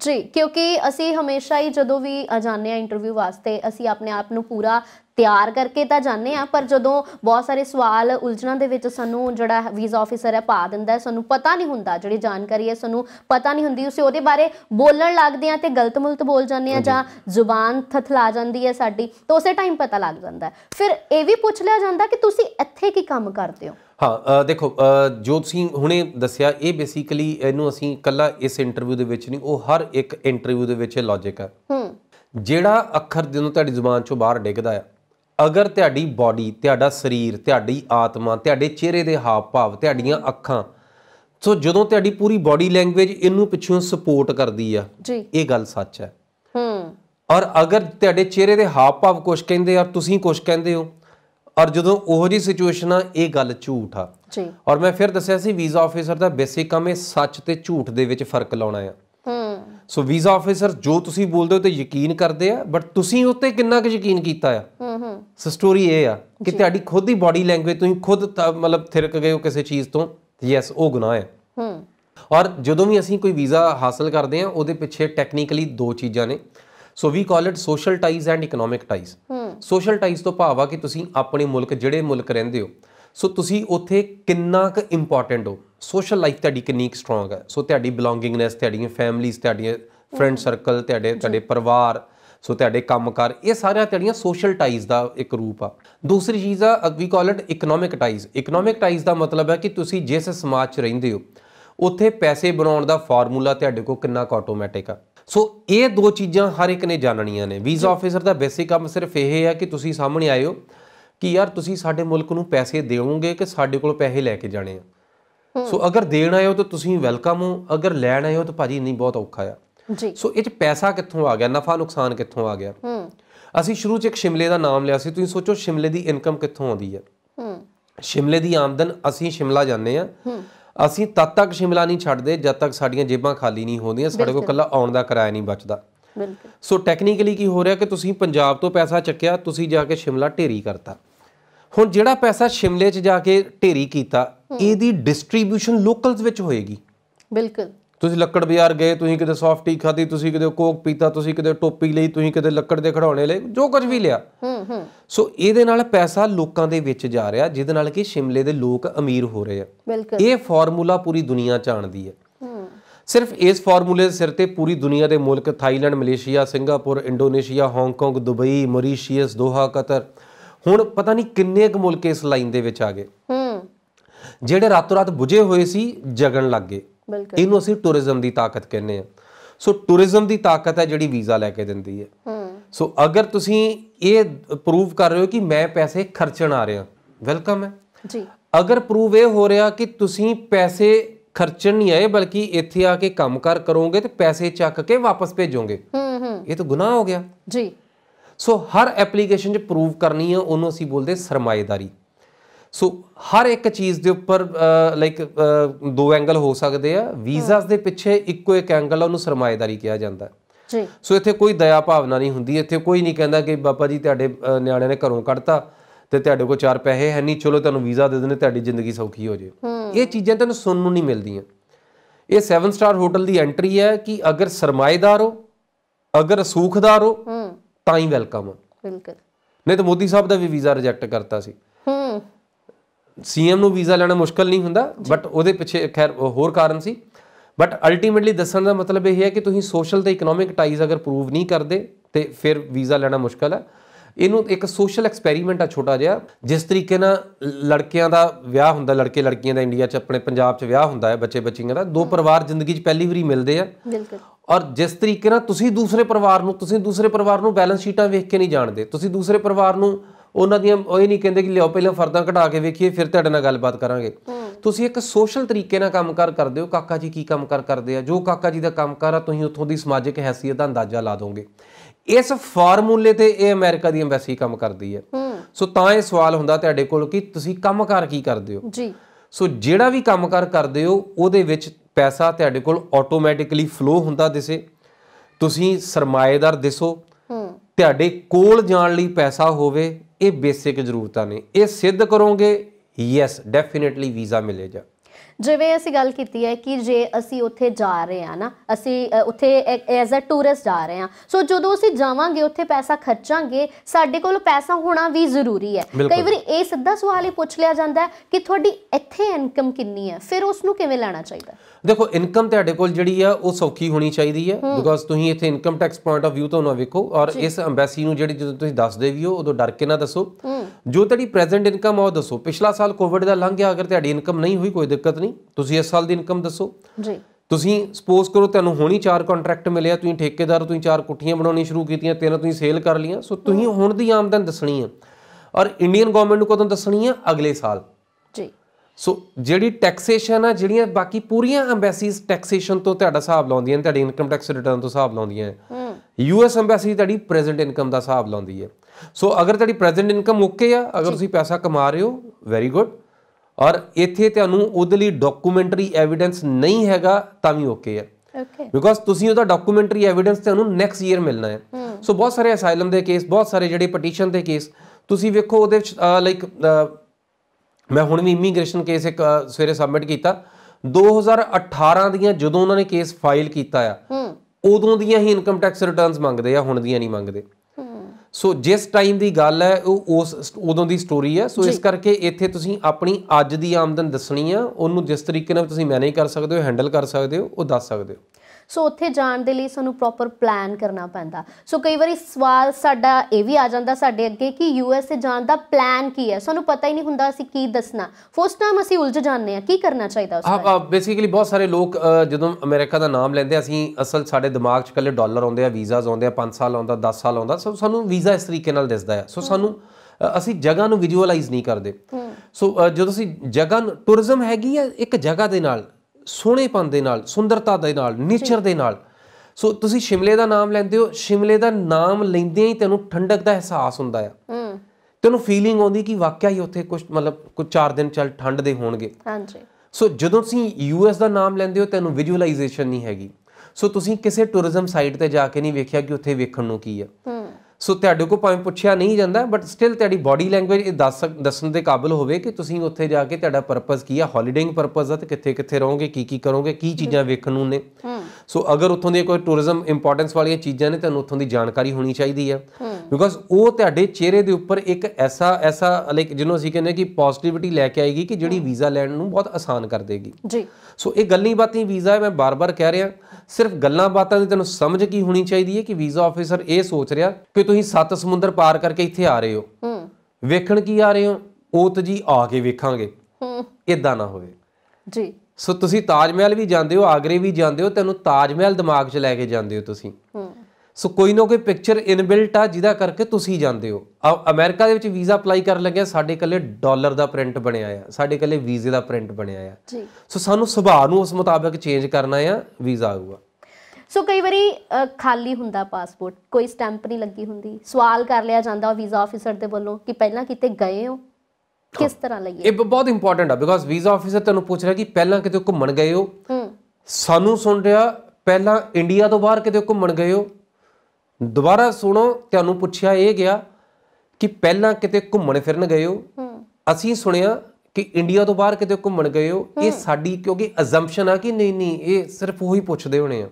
ਜੀ ਕਿਉਂਕਿ ਅਸੀਂ ਹਮੇਸ਼ਾ ਹੀ ਜਦੋਂ ਵੀ ਜਾਂਦੇ ਆ ਇੰਟਰਵਿਊ ਵਾਸਤੇ ਅਸੀਂ ਆਪਣੇ ਆਪ ਨੂੰ ਪੂਰਾ ਤਿਆਰ ਕਰਕੇ ਤਾਂ ਜਾਂਦੇ ਆ ਪਰ ਜਦੋਂ ਬਹੁਤ ਸਾਰੇ ਸਵਾਲ ਉਲਝਣਾਂ ਦੇ ਵਿੱਚ ਸਾਨੂੰ ਜਿਹੜਾ ਵੀਜ਼ਾ ਆਫੀਸਰ ਹੈ ਪਾ ਦਿੰਦਾ ਹੈ ਸਾਨੂੰ ਪਤਾ ਨਹੀਂ ਹੁੰਦਾ ਜਿਹੜੀ ਜਾਣਕਾਰੀ ਹੈ ਸਾਨੂੰ ਪਤਾ ਨਹੀਂ ਹੁੰਦੀ ਉਸੇ ਉਹਦੇ ਬਾਰੇ ਬੋਲਣ ਲੱਗਦੇ ਆ ਤੇ ਗਲਤ ਮੁਲਤ ਬੋਲ ਜਾਂਦੇ ਆ ਜਾਂ ਜ਼ੁਬਾਨ ਥਥਲਾ ਜਾਂਦੀ ਹੈ ਸਾਡੀ ਤਾਂ ਉਸੇ ਟਾਈਮ ਪਤਾ ਲੱਗ ਜਾਂਦਾ ਫਿਰ ਇਹ ਵੀ ਪੁੱਛ ਲਿਆ ਜਾਂਦਾ ਕਿ ਤੁਸੀਂ ਇੱਥੇ ਕੀ ਕੰਮ ਕਰਦੇ ਹੋ ਹਾਂ ਦੇਖੋ ਜੋ ਤੁਸੀਂ ਹੁਣੇ ਦੱਸਿਆ ਇਹ ਬੇਸਿਕਲੀ ਇਹਨੂੰ ਅਸੀਂ ਕੱਲਾ ਇਸ ਇੰਟਰਵਿਊ ਦੇ ਵਿੱਚ ਨਹੀਂ ਉਹ ਹਰ ਇੱਕ ਇੰਟਰਵਿਊ ਦੇ ਵਿੱਚ ਇਹ ਲੌਜੀਕ ਹੈ ਹੂੰ ਜਿਹੜਾ ਅੱਖਰ ਜਦੋਂ ਤੁਹਾਡੀ ਜ਼ੁਬਾਨ ਚੋਂ ਬਾਹਰ ਡਿੱਗਦਾ ਹੈ ਅਗਰ ਤੁਹਾਡੀ ਬਾਡੀ ਤੁਹਾਡਾ ਸਰੀਰ ਤੁਹਾਡੀ ਆਤਮਾ ਤੁਹਾਡੇ ਚਿਹਰੇ ਦੇ ਹਾਵ ਭਾਵ ਤੁਹਾਡੀਆਂ ਅੱਖਾਂ ਸੋ ਜਦੋਂ ਤੁਹਾਡੀ ਪੂਰੀ ਬਾਡੀ ਲੈਂਗੁਏਜ ਇਹਨੂੰ ਪਿੱਛੋਂ ਸਪੋਰਟ ਕਰਦੀ ਆ ਇਹ ਗੱਲ ਸੱਚ ਹੈ ਹੂੰ ਔਰ ਅਗਰ ਤੁਹਾਡੇ ਚਿਹਰੇ ਦੇ ਹਾਵ ਭਾਵ ਕੁਝ ਕਹਿੰਦੇ ਔਰ ਤੁਸੀਂ ਕੁਝ ਕਹਿੰਦੇ ਹੋ ਔਰ ਜਦੋਂ ਉਹੋ ਜੀ ਸਿਚੁਏਸ਼ਨ ਆ ਇਹ ਗੱਲ ਝੂਠ ਆ ਜੀ ਔਰ ਮੈਂ ਫਿਰ ਦੱਸਿਆ ਸੀ ਵੀਜ਼ਾ ਆਫੀਸਰ ਦਾ ਬੇਸਿਕ ਕੰਮ ਹੈ ਸੱਚ ਤੇ ਝੂਠ ਦੇ ਵਿੱਚ ਫਰਕ ਲਾਉਣਾ ਆ ਹੂੰ ਸੋ ਵੀਜ਼ਾ ਆਫੀਸਰ ਜੋ ਤੁਸੀਂ ਬੋਲਦੇ ਹੋ ਤੇ ਯਕੀਨ ਕਰਦੇ ਆ ਬਟ ਤੁਸੀਂ ਉੱਤੇ ਕਿੰਨਾ ਕੁ ਯਕੀਨ ਕੀਤਾ ਆ ਹੂੰ ਹੂੰ ਸੋ ਸਟੋਰੀ ਇਹ ਆ ਕਿ ਤੁਹਾਡੀ ਖੁਦ ਦੀ ਬਾਡੀ ਲੈਂਗੁਏਜ ਤੁਸੀਂ ਖੁਦ ਮਤਲਬ ਥਿਰਕ ਗਏ ਹੋ ਕਿਸੇ ਚੀਜ਼ ਤੋਂ ਯੈਸ ਉਹ ਗੁਨਾਹ ਹੈ ਹੂੰ ਔਰ ਜਦੋਂ ਵੀ ਅਸੀਂ ਕੋਈ ਵੀਜ਼ਾ ਹਾਸਲ ਕਰਦੇ ਆ ਉਹਦੇ ਪਿੱਛੇ ਟੈਕਨੀਕਲੀ ਦੋ ਚੀਜ਼ਾਂ ਨੇ so we call it social ties and economic ties social ties ਤੋਂ ਭਾਵ ਆ ਕਿ ਤੁਸੀਂ ਆਪਣੇ ਮੁਲਕ ਜਿਹੜੇ ਮੁਲਕ ਰਹਿੰਦੇ ਹੋ ਸੋ ਤੁਸੀਂ ਉੱਥੇ ਕਿੰਨਾ ਕੁ ਇੰਪੋਰਟੈਂਟ ਹੋ ਸੋਸ਼ਲ ਲਾਈਫ ਤੁਹਾਡੀ ਕਿੰਨੀ ਕੁ ਸਟਰੋਂਗ ਹੈ ਸੋ ਤੁਹਾਡੀ ਬਿਲੋਂਗਿੰਗਨੈਸ ਤੁਹਾਡੀਆਂ ਫੈਮਲੀਆਂ ਤੁਹਾਡੀਆਂ ਫਰੈਂਡ ਸਰਕਲ ਤੁਹਾਡੇ ਤੁਹਾਡੇ ਪਰਿਵਾਰ ਸੋ ਤੁਹਾਡੇ ਕੰਮਕਾਰ ਇਹ ਸਾਰੀਆਂ ਤੁਹਾਡੀਆਂ ਸੋਸ਼ਲ ਟਾਈਜ਼ ਦਾ ਇੱਕ ਰੂਪ ਆ ਦੂਸਰੀ ਚੀਜ਼ ਆ we call it economic ties economic ties ਦਾ ਮਤਲਬ ਹੈ ਕਿ ਤੁਸੀਂ ਜਿਸ ਸਮਾਜ 'ਚ ਰਹਿੰਦੇ ਹੋ ਉੱਥੇ ਪੈਸੇ ਬਣਾਉਣ ਦਾ ਫਾਰਮੂਲਾ ਤੁਹਾਡੇ ਕੋਲ ਕਿੰਨਾ ਕੁ ਆਟੋਮੈਟਿਕ ਆ ਸੋ ਇਹ ਦੋ ਚੀਜ਼ਾਂ ਹਰ ਇੱਕ ਨੇ ਜਾਣਨੀਆਂ ਨੇ ਵੀਜ਼ਾ ਆਫੀਸਰ ਦਾ ਬੇਸਿਕ ਕੰਮ ਸਿਰਫ ਇਹ ਹੈ ਕਿ ਤੁਸੀਂ ਸਾਹਮਣੇ ਆਇਓ ਕਿ ਯਾਰ ਤੁਸੀਂ ਸਾਡੇ ਮੁਲਕ ਨੂੰ ਪੈਸੇ ਦੇਵੋਗੇ ਕਿ ਸਾਡੇ ਕੋਲ ਪੈਸੇ ਲੈ ਕੇ ਜਾਣੇ ਆ ਸੋ ਅਗਰ ਦੇਣ ਆਇਓ ਤਾਂ ਤੁਸੀਂ ਵੈਲਕਮ ਹੋ ਅਗਰ ਲੈਣ ਆਇਓ ਤਾਂ ਭਾਜੀ ਨਹੀਂ ਬਹੁਤ ਔਖਾ ਆ ਜੀ ਸੋ ਇਹ ਚ ਪੈਸਾ ਕਿੱਥੋਂ ਆ ਗਿਆ ਨਫਾ ਨੁਕਸਾਨ ਕਿੱਥੋਂ ਆ ਗਿਆ ਅਸੀਂ ਸ਼ੁਰੂ ਚ ਇੱਕ ਸ਼ਿਮਲੇ ਦਾ ਨਾਮ ਲਿਆ ਸੀ ਤੁਸੀਂ ਸੋਚੋ ਸ਼ਿਮਲੇ ਦੀ ਇਨਕਮ ਕਿੱਥੋਂ ਆਉਂਦੀ ਹੈ ਸ਼ਿਮਲੇ ਦੀ ਆਮਦਨ ਅਸੀਂ ਸ਼ਿਮਲਾ ਜਾਂਦੇ ਆ ਅਸੀਂ ਤਦ ਤੱਕ ਸ਼ਿਮਲਾ ਨਹੀਂ ਛੱਡਦੇ ਜਦ ਤੱਕ ਸਾਡੀਆਂ ਜੇਬਾਂ ਖਾਲੀ ਨਹੀਂ ਹੁੰਦੀਆਂ ਸਾਡੇ ਕੋਲ ਕੱਲਾ ਆਉਣ ਦਾ ਕਿਰਾਇਆ ਨਹੀਂ ਬਚਦਾ ਬਿਲਕੁਲ ਸੋ ਟੈਕਨੀਕਲੀ ਕੀ ਹੋ ਰਿਹਾ ਕਿ ਤੁਸੀਂ ਪੰਜਾਬ ਤੋਂ ਪੈਸਾ ਚੱਕਿਆ ਤੁਸੀਂ ਜਾ ਕੇ ਸ਼ਿਮਲਾ ਢੇਰੀ ਕਰਤਾ ਹੁਣ ਜਿਹੜਾ ਪੈਸਾ ਸ਼ਿਮਲੇ 'ਚ ਜਾ ਕੇ ਢੇਰੀ ਕੀਤਾ ਇਹਦੀ ਡਿਸਟ੍ਰੀਬਿਊਸ਼ਨ ਲੋਕਲਸ ਵਿੱਚ ਹੋਏਗੀ ਬਿਲਕੁਲ ਤੁਸੀਂ ਲੱਕੜ ਬਾਜ਼ਾਰ ਗਏ ਤੁਸੀਂ ਕਿਤੇ ਸੌਫਟ ਟੀ ਖਾਧੀ ਤੁਸੀਂ ਕਿਤੇ ਕੋਕ ਪੀਤਾ ਤੁਸੀਂ ਕਿਤੇ ਟੋਪੀ ਲਈ ਤੁਸੀਂ ਕਿਤੇ ਲੱਕੜ ਦੇ ਖੜਾਉਣੇ ਲਈ ਜੋ ਕੁਝ ਵੀ ਲਿਆ ਹੂੰ ਹੂੰ ਸੋ ਇਹਦੇ ਨਾਲ ਪੈਸਾ ਲੋਕਾਂ ਦੇ ਵਿੱਚ ਜਾ ਰਿਹਾ ਜਿਹਦੇ ਨਾਲ ਕਿ ਸ਼ਿਮਲੇ ਦੇ ਲੋਕ ਅਮੀਰ ਹੋ ਰਹੇ ਆ ਇਹ ਫਾਰਮੂਲਾ ਪੂਰੀ ਦੁਨੀਆ ਜਾਣਦੀ ਹੈ ਸਿਰਫ ਇਸ ਫਾਰਮੂਲੇ ਦੇ ਸਿਰ ਤੇ ਪੂਰੀ ਦੁਨੀਆ ਦੇ ਮੁਲਕ Thailand Malaysia Singapore Indonesia Hong Kong Dubai Mauritius Doha Qatar ਹੁਣ ਪਤਾ ਨਹੀਂ ਕਿੰਨੇ ਕੁ ਮੁਲਕ ਇਸ ਲਾਈਨ ਦੇ ਵਿੱਚ ਆ ਗਏ ਹੂੰ ਜਿਹੜੇ ਰਾਤੋਂ ਰਾਤ ਬੁਝੇ ਹੋਏ ਸੀ ਜਗਣ ਲੱਗੇ ਇਹਨੂੰ ਅਸੀਂ ਟੂਰਿਜ਼ਮ ਦੀ ਤਾਕਤ ਕਹਿੰਦੇ ਆ ਸੋ ਟੂਰਿਜ਼ਮ ਦੀ ਤਾਕਤ ਹੈ ਜਿਹੜੀ ਵੀਜ਼ਾ ਲੈ ਕੇ ਦਿੰਦੀ ਹੈ ਸੋ ਅਗਰ ਤੁਸੀਂ ਇਹ ਪ੍ਰੂਫ ਕਰ ਰਹੇ ਹੋ ਕਿ ਮੈਂ ਪੈਸੇ ਖਰਚਣ ਆ ਰਿਹਾ ਵੈਲਕਮ ਹੈ ਜੀ ਅਗਰ ਪ੍ਰੂਵ ਇਹ ਹੋ ਰਿਹਾ ਕਿ ਤੁਸੀਂ ਪੈਸੇ ਖਰਚਣ ਨਹੀਂ ਆਏ ਬਲਕਿ ਇੱਥੇ ਆ ਕੇ ਕਰ ਕਰੋਗੇ ਤੇ ਪੈਸੇ ਚੱਕ ਕੇ ਵਾਪਸ ਭੇਜੋਗੇ ਹੂੰ ਹੂੰ ਇਹ ਤਾਂ ਗੁਨਾਹ ਹੋ ਗਿਆ ਜੀ ਸੋ ਹਰ ਐਪਲੀਕੇਸ਼ਨ 'ਚ ਪ੍ਰੂਫ ਕਰਨੀ ਆ ਉਹਨੂੰ ਅਸੀਂ ਬੋਲਦੇ ਸਰਮਾਏਦਾਰੀ ਸੋ ਹਰ ਇੱਕ ਚੀਜ਼ ਦੇ ਉੱਪਰ ਲਾਈਕ ਦੋ ਐਂਗਲ ਹੋ ਸਕਦੇ ਆ ਵੀਜ਼ਾਸ ਦੇ ਪਿੱਛੇ ਇੱਕੋ ਇੱਕ ਐਂਗਲ ਉਹਨੂੰ ਸਰਮਾਇਦਾਰੀ ਕਿਹਾ ਜਾਂਦਾ ਹੈ ਜੀ ਸੋ ਇੱਥੇ ਕੋਈ ਦਇਆ ਭਾਵਨਾ ਨਹੀਂ ਹੁੰਦੀ ਇੱਥੇ ਕੋਈ ਨਹੀਂ ਕਹਿੰਦਾ ਕਿ ਬਾਪਾ ਜੀ ਤੁਹਾਡੇ ਨਿਆਣਿਆਂ ਨੇ ਘਰੋਂ ਕੱਢਤਾ ਤੇ ਤੁਹਾਡੇ ਕੋਲ ਚਾਰ ਪੈਸੇ ਹੈ ਨਹੀਂ ਚਲੋ ਤੁਹਾਨੂੰ ਵੀਜ਼ਾ ਦੇ ਦਿੰਦੇ ਤੁਹਾਡੀ ਜ਼ਿੰਦਗੀ ਸੌਖੀ ਹੋ ਜੇ ਇਹ ਚੀਜ਼ਾਂ ਤੁਹਾਨੂੰ ਸੁਣਨ ਨੂੰ ਨਹੀਂ ਮਿਲਦੀਆਂ ਇਹ 7 ਸਟਾਰ ਹੋਟਲ ਦੀ ਐਂਟਰੀ ਹੈ ਕਿ ਅਗਰ ਸਰਮਾਇਦਾਰ ਹੋ ਅਗਰ ਸੂਖਦਾਰ ਹੋ ਤਾਂ ਹੀ ਵੈਲਕਮ ਹੋ ਬਿਲਕੁਲ ਨਹੀਂ ਤਾਂ ਮੋਦੀ ਸਾਹਿਬ ਦਾ ਵੀ ਵੀਜ਼ਾ ਰਿਜੈਕਟ ਕਰਤਾ ਸੀ ਸੀਐਮ ਨੂੰ ਵੀਜ਼ਾ ਲੈਣਾ ਮੁਸ਼ਕਲ ਨਹੀਂ ਹੁੰਦਾ ਬਟ ਉਹਦੇ ਪਿੱਛੇ ਖੈਰ ਹੋਰ ਕਾਰਨ ਸੀ ਬਟ ਅਲਟੀਮੇਟਲੀ ਦੱਸਣ ਦਾ ਮਤਲਬ ਇਹ ਹੈ ਕਿ ਤੁਸੀਂ ਸੋਸ਼ਲ ਤੇ ਇਕਨੋਮਿਕ ਟਾਈਜ਼ ਅਗਰ ਪ੍ਰੂਵ ਨਹੀਂ ਕਰਦੇ ਤੇ ਫਿਰ ਵੀਜ਼ਾ ਲੈਣਾ ਮੁਸ਼ਕਲ ਹੈ ਇਹਨੂੰ ਇੱਕ ਸੋਸ਼ਲ ਐਕਸਪੈਰੀਮੈਂਟ ਆ ਛੋਟਾ ਜਿਹਾ ਜਿਸ ਤਰੀਕੇ ਨਾਲ ਲੜਕਿਆਂ ਦਾ ਵਿਆਹ ਹੁੰਦਾ ਲੜਕੇ ਲੜਕੀਆਂ ਦਾ ਇੰਡੀਆ 'ਚ ਆਪਣੇ ਪੰਜਾਬ 'ਚ ਵਿਆਹ ਹੁੰਦਾ ਹੈ ਬੱਚੇ ਬੱਚੀਆਂ ਦਾ ਦੋ ਪਰਿਵਾਰ ਜ਼ਿੰਦਗੀ 'ਚ ਪਹਿਲੀ ਵਾਰੀ ਮਿਲਦੇ ਆ ਬਿਲਕੁਲ ਔਰ ਜਿਸ ਤਰੀਕੇ ਨਾਲ ਤੁਸੀਂ ਦੂਸਰੇ ਪਰਿਵਾਰ ਨੂੰ ਤੁਸੀਂ ਦੂਸਰੇ ਪਰਿਵਾਰ ਨੂੰ ਬੈਲੈਂਸ ਸ਼ੀਟਾਂ ਵੇਖ ਕੇ ਨਹੀਂ ਜਾਣਦੇ ਤੁਸੀਂ ਦੂਸਰੇ ਪਰਿਵਾਰ ਨੂੰ ਉਹਨਾਂ ਦੀਆਂ ਉਹ ਇਹ ਨਹੀਂ ਕਹਿੰਦੇ ਕਿ ਲਿਓ ਪਹਿਲਾਂ ਫਰਦਾਂ ਘਟਾ ਕੇ ਵੇਖੀਏ ਫਿਰ ਤੁਹਾਡੇ ਨਾਲ ਗੱਲਬਾਤ ਕਰਾਂਗੇ ਤੁਸੀਂ ਇੱਕ ਸੋਸ਼ਲ ਤਰੀਕੇ ਨਾਲ ਕੰਮਕਾਰ ਕਰਦੇ ਹੋ ਕਾਕਾ ਜੀ ਕੀ ਕੰਮਕਾਰ ਕਰਦੇ ਆ ਜੋ ਕਾਕਾ ਜੀ ਦਾ ਕੰਮਕਾਰ ਆ ਤੁਸੀਂ ਉੱਥੋਂ ਦੀ ਸਮਾਜਿਕ ਹیثیت ਦਾ ਅੰਦਾਜ਼ਾ ਲਾ ਦੋਗੇ ਇਸ ਫਾਰਮੂਲੇ ਤੇ ਇਹ ਅਮਰੀਕਾ ਦੀ ਐਮਬੈਸੀ ਕੰਮ ਕਰਦੀ ਹੈ ਸੋ ਤਾਂ ਇਹ ਸਵਾਲ ਹੁੰਦਾ ਤੁਹਾਡੇ ਕੋਲ ਕਿ ਤੁਸੀਂ ਕੰਮਕਾਰ ਕੀ ਕਰਦੇ ਹੋ ਜੀ ਸੋ ਜਿਹੜਾ ਵੀ ਕੰਮਕਾਰ ਕਰਦੇ ਹੋ ਉਹਦੇ ਵਿੱਚ ਪੈਸਾ ਤੁਹਾਡੇ ਕੋਲ ਆਟੋਮੈਟਿਕਲੀ ਫਲੋ ਹੁੰਦਾ ਦਿਸੇ ਤੁਸੀਂ ਸਰਮਾਏਦਾਰ ਦਿਸੋ ਤੁਹਾਡੇ ਕੋਲ ਜਾਣ ਲਈ ਪੈਸਾ ਹੋਵੇ ਇਹ ਬੇਸਿਕ ਜ਼ਰੂਰਤਾਂ ਨੇ ਇਹ ਸਿੱਧ ਕਰੋਗੇ ਯੈਸ ਡੈਫੀਨਿਟਲੀ ਵੀਜ਼ਾ ਮਿਲੇਗਾ ਜਿਵੇਂ ਅਸੀਂ ਗੱਲ ਕੀਤੀ ਹੈ ਕਿ ਜੇ ਅਸੀਂ ਉੱਥੇ ਜਾ ਰਹੇ ਆ ਨਾ ਅਸੀਂ ਉੱਥੇ ਐਜ਼ ਅ ਟੂਰਿਸਟ ਜਾ ਰਹੇ ਆ ਸੋ ਜਦੋਂ ਅਸੀਂ ਜਾਵਾਂਗੇ ਉੱਥੇ ਪੈਸਾ ਖਰਚਾਂਗੇ ਸਾਡੇ ਕੋਲ ਪੈਸਾ ਹੋਣਾ ਵੀ ਜ਼ਰੂਰੀ ਹੈ ਕਈ ਵਾਰੀ ਇਹ ਸਿੱਧਾ ਸਵਾਲ ਹੀ ਪੁੱਛ ਲਿਆ ਜਾਂਦਾ ਹੈ ਕਿ ਤੁਹਾਡੀ ਇੱਥੇ ਇਨਕਮ ਕਿੰਨੀ ਹੈ ਫਿਰ ਉਸ ਨੂੰ ਕਿਵੇਂ ਲੈਣਾ ਚਾਹੀਦਾ ਦੇਖੋ ਇਨਕਮ ਤੁਹਾਡੇ ਕੋਲ ਜਿਹੜੀ ਆ ਉਹ ਸੌਖੀ ਹੋਣੀ ਚਾਹੀਦੀ ਹੈ ਬਿਕੋਜ਼ ਤੁਸੀਂ ਇੱਥੇ income tax point of View ਤੋਂ ਨਾ ਵੇਖੋ ਔਰ ਇਸ ਐਮਬੈਸੀ ਨੂੰ ਜਿਹੜੀ ਜਦੋਂ ਤੁਸੀਂ ਦੱਸਦੇ ਵੀ ਹੋ ਉਦੋਂ ਡਰ ਕੇ ਨਾ ਦੱਸੋ ਜੋ ਤੁਹਾਡੀ ਪ੍ਰੈਜ਼ੈਂਟ ਇਨਕਮ ਆ ਉਹ ਦੱਸੋ ਪਿਛਲਾ ਸਾਲ ਕੋਵਿਡ ਦਾ ਲੰਘ ਗਿਆ ਅਗਰ ਤੁਹਾਡੀ ਇਨਕਮ ਨਹੀਂ ਹੋਈ ਕੋਈ ਦਿੱਕਤ ਨਹੀਂ ਤੁਸੀਂ ਇਸ ਸਾਲ ਦੀ ਇਨਕਮ ਦੱਸੋ ਜੀ ਤੁਸੀਂ ਸਪੋਜ਼ ਕਰੋ ਤੁਹਾਨੂੰ ਹੁਣੀ ਚਾਰ ਕੰਟਰੈਕਟ ਮਿਲੇ ਆ ਤੁਸੀਂ ਠੇਕੇਦਾਰ ਤੁਸੀਂ ਚਾਰ ਕੁੱਠੀਆਂ ਬਣਾਉਣੀ ਸ਼ੁਰੂ ਕੀਤੀਆਂ ਤਿੰਨ ਤੁਸੀਂ ਸੇਲ ਕਰ ਲੀਆਂ ਸੋ ਤੁਸੀਂ ਹੁਣ ਦੀ ਆਮਦਨ ਦੱਸਣੀ ਆ ਔਰ ਇੰਡੀਅਨ ਗਵਰਨਮੈਂਟ ਨੂੰ ਕਦੋਂ ਦੱਸਣੀ ਆ ਅਗਲੇ ਸਾਲ ਜੀ ਸੋ ਜਿਹੜੀ ਟੈਕਸੇਸ਼ਨ ਆ ਜਿਹੜੀਆਂ ਬਾਕੀ ਪੂਰੀਆਂ ਐਮਬੈਸੀਜ਼ ਟੈਕਸੇਸ਼ਨ ਤੋਂ ਤੁਹਾਡਾ ਹਿਸਾਬ ਲਾਉਂਦੀਆਂ ਤੁਹਾਡੀ ਇਨਕਮ ਟੈਕਸ ਰਿਟਰਨ ਤੋਂ ਹਿਸਾਬ ਲਾਉਂਦੀਆਂ ਹੈ ਯੂਐਸ ਐਮਬੈਸੀ ਤੁਹਾਡੀ ਪ੍ਰੈਜ਼ੈਂਟ ਇਨਕਮ ਦਾ ਹਿਸਾਬ ਲਾਉਂਦੀ ਹੈ ਸੋ ਅਗਰ ਤੁਹਾਡੀ ਪ੍ਰੈਜ਼ੈਂਟ ਇਨਕਮ ਓਕੇ ਆ ਅਗਰ ਤੁਸੀਂ ਪੈਸਾ ਕਮਾ ਰਹੇ ਹੋ ਵੈਰੀ ਗੁੱਡ ਔਰ ਇੱਥੇ ਤੁਹਾਨੂੰ ਉਹਦੇ ਲਈ ਡਾਕੂਮੈਂਟਰੀ ਐਵੀਡੈਂਸ ਨਹੀਂ ਹੈਗਾ ਤਾਂ ਵੀ ਓਕੇ ਆ ਓਕੇ ਬਿਕੋਜ਼ ਤੁਸੀਂ ਉਹਦਾ ਡਾਕੂਮੈਂਟਰੀ ਐਵੀਡੈਂਸ ਤੁਹਾਨੂੰ ਨੈਕਸਟ ਈਅਰ ਮਿਲਣਾ ਹੈ ਸੋ ਬਹੁਤ ਸਾਰੇ ਅਸਾਈਲਮ ਦੇ ਕੇਸ ਬਹੁਤ ਸਾਰੇ ਜਿਹੜੇ ਪਟੀਸ਼ਨ ਦੇ ਕੇਸ ਤੁਸੀਂ ਵੇਖੋ ਉਹਦੇ ਵਿੱਚ ਲਾਈਕ ਮੈਂ ਹੁਣ ਵੀ ਇਮੀਗ੍ਰੇਸ਼ਨ ਕੇਸ ਇੱਕ ਸਵੇਰੇ ਸਬਮਿਟ ਕੀਤਾ 2018 ਦੀਆਂ ਜਦੋਂ ਉਹਨਾਂ ਨੇ ਕੇਸ ਫਾਈਲ ਕੀਤਾ ਆ ਉਦੋਂ ਦੀਆਂ ਹੀ ਇਨਕਮ ਟੈਕਸ ਰਿਟਰਨਸ ਮੰਗਦੇ ਆ ਹੁਣ ਦੀਆਂ ਨਹੀਂ ਮੰਗਦੇ ਸੋ ਜਿਸ ਟਾਈਮ ਦੀ ਗੱਲ ਹੈ ਉਹ ਉਸ ਉਦੋਂ ਦੀ ਸਟੋਰੀ ਹੈ ਸੋ ਇਸ ਕਰਕੇ ਇੱਥੇ ਤੁਸੀਂ ਆਪਣੀ ਅੱਜ ਦੀ ਆਮਦਨ ਦੱਸਣੀ ਆ ਉਹਨੂੰ ਜਿਸ ਤਰੀਕੇ ਨਾਲ ਤੁਸੀਂ ਮੈਨੇਜ ਕਰ ਸਕਦੇ ਹੋ ਹੈਂਡਲ ਕਰ ਸਕਦੇ ਹੋ ਉਹ ਦੱਸ ਸਕਦੇ ਹੋ ਸੋ ਉੱਥੇ ਜਾਣ ਦੇ ਲਈ ਸਾਨੂੰ ਪ੍ਰੋਪਰ ਪਲਾਨ ਕਰਨਾ ਪੈਂਦਾ ਸੋ ਕਈ ਵਾਰੀ ਸਵਾਲ ਸਾਡਾ ਇਹ ਵੀ ਆ ਜਾਂਦਾ ਸਾਡੇ ਅੱਗੇ ਕਿ ਯੂਐਸਏ ਜਾਣ ਦਾ ਪਲਾਨ ਕੀ ਹੈ ਸਾਨੂੰ ਪਤਾ ਹੀ ਨਹੀਂ ਹੁੰਦਾ ਅਸੀਂ ਕੀ ਦੱਸਣਾ ਫਸਟ ਟਾਈਮ ਅਸੀਂ ਉਲਝ ਜਾਂਦੇ ਆ ਕੀ ਕਰਨਾ ਚਾਹੀਦਾ ਉਸ ਬਾਰੇ ਬੇਸਿਕਲੀ ਬਹੁਤ ਸਾਰੇ ਲੋਕ ਜਦੋਂ ਅਮਰੀਕਾ ਦਾ ਨਾਮ ਲੈਂਦੇ ਅਸੀਂ ਅਸਲ ਸਾਡੇ ਦਿਮਾਗ 'ਚ ਕੱਲੇ ਡਾਲਰ ਆਉਂਦੇ ਆ ਵੀਜ਼ਾਸ ਆਉਂਦੇ ਆ 5 ਸਾਲ ਆਉਂਦਾ 10 ਸਾਲ ਆਉਂਦਾ ਸੋ ਸਾਨੂੰ ਵੀਜ਼ਾ ਇਸ ਤਰੀਕੇ ਨਾਲ ਦਿਸਦਾ ਆ ਸੋ ਸਾਨੂੰ ਅਸੀਂ ਜਗ੍ਹਾ ਨੂੰ ਵਿਜ਼ੂਅਲਾਈਜ਼ ਨਹੀਂ ਕਰਦੇ ਸੋ ਜਦੋਂ ਅਸੀਂ ਜਗ੍ਹਾ ਟੂਰਿਜ਼ਮ ਹੈਗੀ ਆ ਇੱਕ ਜਗ੍ਹਾ ਦੇ ਨਾਲ ਸੋਹਣੇਪਨ ਦੇ ਨਾਲ ਸੁੰਦਰਤਾ ਦੇ ਨਾਲ ਨੇਚਰ ਦੇ ਨਾਲ ਸੋ ਤੁਸੀਂ ਸ਼ਿਮਲੇ ਦਾ ਨਾਮ ਲੈਂਦੇ ਹੋ ਸ਼ਿਮਲੇ ਦਾ ਨਾਮ ਲੈਂਦੇ ਹੀ ਤੈਨੂੰ ਠੰਡਕ ਦਾ ਅਹਿਸਾਸ ਹੁੰਦਾ ਆ ਤੈਨੂੰ ਫੀਲਿੰਗ ਆਉਂਦੀ ਕਿ ਵਾਕਿਆ ਹੀ ਉੱਥੇ ਕੁਝ ਮਤਲਬ ਕੁਝ 4 ਦਿਨ ਚੱਲ ਠੰਡ ਦੇ ਹੋਣਗੇ ਹਾਂਜੀ ਸੋ ਜਦੋਂ ਤੁਸੀਂ ਯੂਐਸ ਦਾ ਨਾਮ ਲੈਂਦੇ ਹੋ ਤੈਨੂੰ ਵਿਜ਼ੂਅਲਾਈਜੇਸ਼ਨ ਨਹੀਂ ਹੈਗੀ ਸੋ ਤੁਸੀਂ ਕਿਸੇ ਟੂਰਿਜ਼ਮ ਸਾਈਟ ਤੇ ਜਾ ਕੇ ਨਹੀਂ ਵੇਖਿਆ ਕਿ ਉੱਥੇ ਵੇਖਣ ਨੂੰ ਕੀ ਆ ਸੋ ਤੁਹਾਡੇ ਕੋਲ ਭਾਵੇਂ ਪੁੱਛਿਆ ਨਹੀਂ ਜਾਂਦਾ ਬਟ ਸਟਿਲ ਤੁਹਾਡੀ ਬਾਡੀ ਲੈਂਗੁਏਜ ਇਹ ਦੱਸ ਦੱਸਣ ਦੇ ਕਾਬਿਲ ਹੋਵੇ ਕਿ ਤੁਸੀਂ ਉੱਥੇ ਜਾ ਕੇ ਤੁਹਾਡਾ ਪਰਪਸ ਕੀ ਆ ਹੌਲੀਡੇਇੰਗ ਪਰਪਸ ਆ ਤੇ ਕਿੱਥੇ ਕਿੱਥੇ ਰਹੋਗੇ ਕੀ ਕੀ ਕਰੋਗੇ ਕੀ ਚੀਜ਼ਾਂ ਵੇਖਣ ਨੂੰ ਨੇ ਸੋ ਅਗਰ ਉੱਥੋਂ ਦੀ ਕੋਈ ਟੂਰਿਜ਼ਮ ਇੰਪੋਰਟੈਂਸ ਵਾਲੀਆਂ ਚੀਜ਼ਾਂ ਨੇ ਤੁਹਾਨੂੰ ਉੱਥੋਂ ਦੀ ਜਾਣਕਾਰੀ ਹੋਣੀ ਚਾਹੀਦੀ ਹੈ ਬਿਕੋਜ਼ ਉਹ ਤੁਹਾਡੇ ਚਿਹਰੇ ਦੇ ਉੱਪਰ ਇੱਕ ਐਸਾ ਐਸਾ ਲਾਈਕ ਜਿਹਨੂੰ ਅਸੀਂ ਕਹਿੰਦੇ ਕਿ ਪੋਜ਼ਿਟਿਵਿਟੀ ਲੈ ਕੇ ਆਏਗੀ ਕਿ ਜਿਹੜੀ ਵੀਜ਼ਾ ਲੈਣ ਨੂੰ ਬਹੁਤ ਆਸਾਨ ਕਰ ਦੇਗੀ ਜੀ ਸੋ ਇਹ ਗੱਲਾਂ ਬਾਤਾਂ ਵੀਜ਼ਾ ਮੈਂ ਬਾਰ-ਬਾਰ ਕਹਿ ਰਿਹਾ ਸਿਰਫ ਗੱਲਾਂ ਬਾਤਾਂ ਦੀ ਤੁਹਾਨੂੰ ਸਮਝ ਕੀ ਹੋਣੀ ਚਾਹੀਦੀ ਹੈ ਕਿ ਵੀਜ਼ਾ ਆਫੀਸਰ ਇਹ ਸੋਚ ਰਿਹਾ ਕਿ ਤੁਸੀਂ ਸੱਤ ਸਮੁੰਦਰ ਪਾਰ ਕਰਕੇ ਇੱਥੇ ਆ ਰਹੇ ਹੋ ਹੂੰ ਵੇਖਣ ਕੀ ਆ ਰਹੇ ਹੋ ਉਹ ਤਾਂ ਜੀ ਆ ਕੇ ਵੇਖਾਂਗੇ ਹੂੰ ਇਦਾਂ ਨਾ ਹੋਵੇ ਜੀ ਸੋ ਤੁਸੀਂ ਤਾਜ ਮਹਿਲ ਵੀ ਜਾਂਦੇ ਹੋ ਆਗਰੇ ਵੀ ਜਾਂਦੇ ਹੋ ਤੈਨੂੰ ਤਾਜ ਮਹਿਲ ਦਿਮਾਗ 'ਚ ਲੈ ਕੇ ਜਾਂਦੇ ਹੋ ਤੁਸੀਂ ਸੋ ਕੋਈ ਨਾ ਕੋਈ ਪਿਕਚਰ ਇਨਬਿਲਟ ਆ ਜਿਹਦਾ ਕਰਕੇ ਤੁਸੀਂ ਜਾਂਦੇ ਹੋ ਅਮਰੀਕਾ ਦੇ ਵਿੱਚ ਵੀਜ਼ਾ ਅਪਲਾਈ ਕਰਨ ਲੱਗਿਆ ਸਾਡੇ ਕੱਲੇ ਡਾਲਰ ਦਾ ਪ੍ਰਿੰਟ ਬਣਿਆ ਆ ਸਾਡੇ ਕੱਲੇ ਵੀਜ਼ੇ ਦਾ ਪ੍ਰਿੰਟ ਬਣਿਆ ਆ ਜੀ ਸੋ ਸਾਨੂੰ ਸੁਭਾਅ ਨੂੰ ਉਸ ਮੁਤਾਬਕ ਚੇਂਜ ਕਰਨਾ ਆ ਵੀਜ਼ਾ ਆਊਗਾ ਸੋ ਕਈ ਵਾਰੀ ਖਾਲੀ ਹੁੰਦਾ ਪਾਸਪੋਰਟ ਕੋਈ ਸਟੈਂਪ ਨਹੀਂ ਲੱਗੀ ਹੁੰਦੀ ਸਵਾਲ ਕਰ ਲਿਆ ਜਾਂਦਾ ਵੀਜ਼ਾ ਆਫੀਸਰ ਦੇ ਵੱਲੋਂ ਕਿ ਪਹਿਲਾਂ ਕਿਤੇ ਗਏ ਹੋ ਕਿਸ ਤਰ੍ਹਾਂ ਲਈਏ ਇਹ ਬਹੁਤ ਇੰਪੋਰਟੈਂਟ ਆ ਬਿਕਾਜ਼ ਵੀਜ਼ਾ ਆਫੀਸਰ ਤੁਹਾਨੂੰ ਪੁੱਛ ਰਿਹਾ ਕਿ ਪਹਿਲਾਂ ਕਿਤੇ ਘੁੰਮਣ ਗਏ ਹੋ ਸਾਨੂੰ ਸੁਣ ਰਿਹਾ ਪਹਿਲਾਂ ਇੰਡੀਆ ਤੋਂ ਬਾਹਰ ਕਿਤੇ ਘੁੰਮਣ ਗਏ ਹੋ ਦੁਬਾਰਾ ਸੁਣੋ ਤੁਹਾਨੂੰ ਪੁੱਛਿਆ ਇਹ ਗਿਆ ਕਿ ਪਹਿਲਾਂ ਕਿਤੇ ਘੁੰਮਣ ਫਿਰਨ ਗਏ ਹੋ ਅਸੀਂ ਸੁਣਿਆ ਕਿ ਇੰਡੀਆ ਤੋਂ ਬਾਹਰ ਕਿਤੇ ਘੁੰਮਣ ਗਏ ਹੋ ਇਹ ਸਾਡੀ ਕਿਉਂਕਿ ਅਜ਼ੰਪਸ਼ਨ ਆ ਕਿ ਨਹੀਂ ਨਹੀਂ ਇਹ ਸਿਰਫ ਉਹੀ ਪੁੱਛਦੇ ਹੋਣੇ ਆ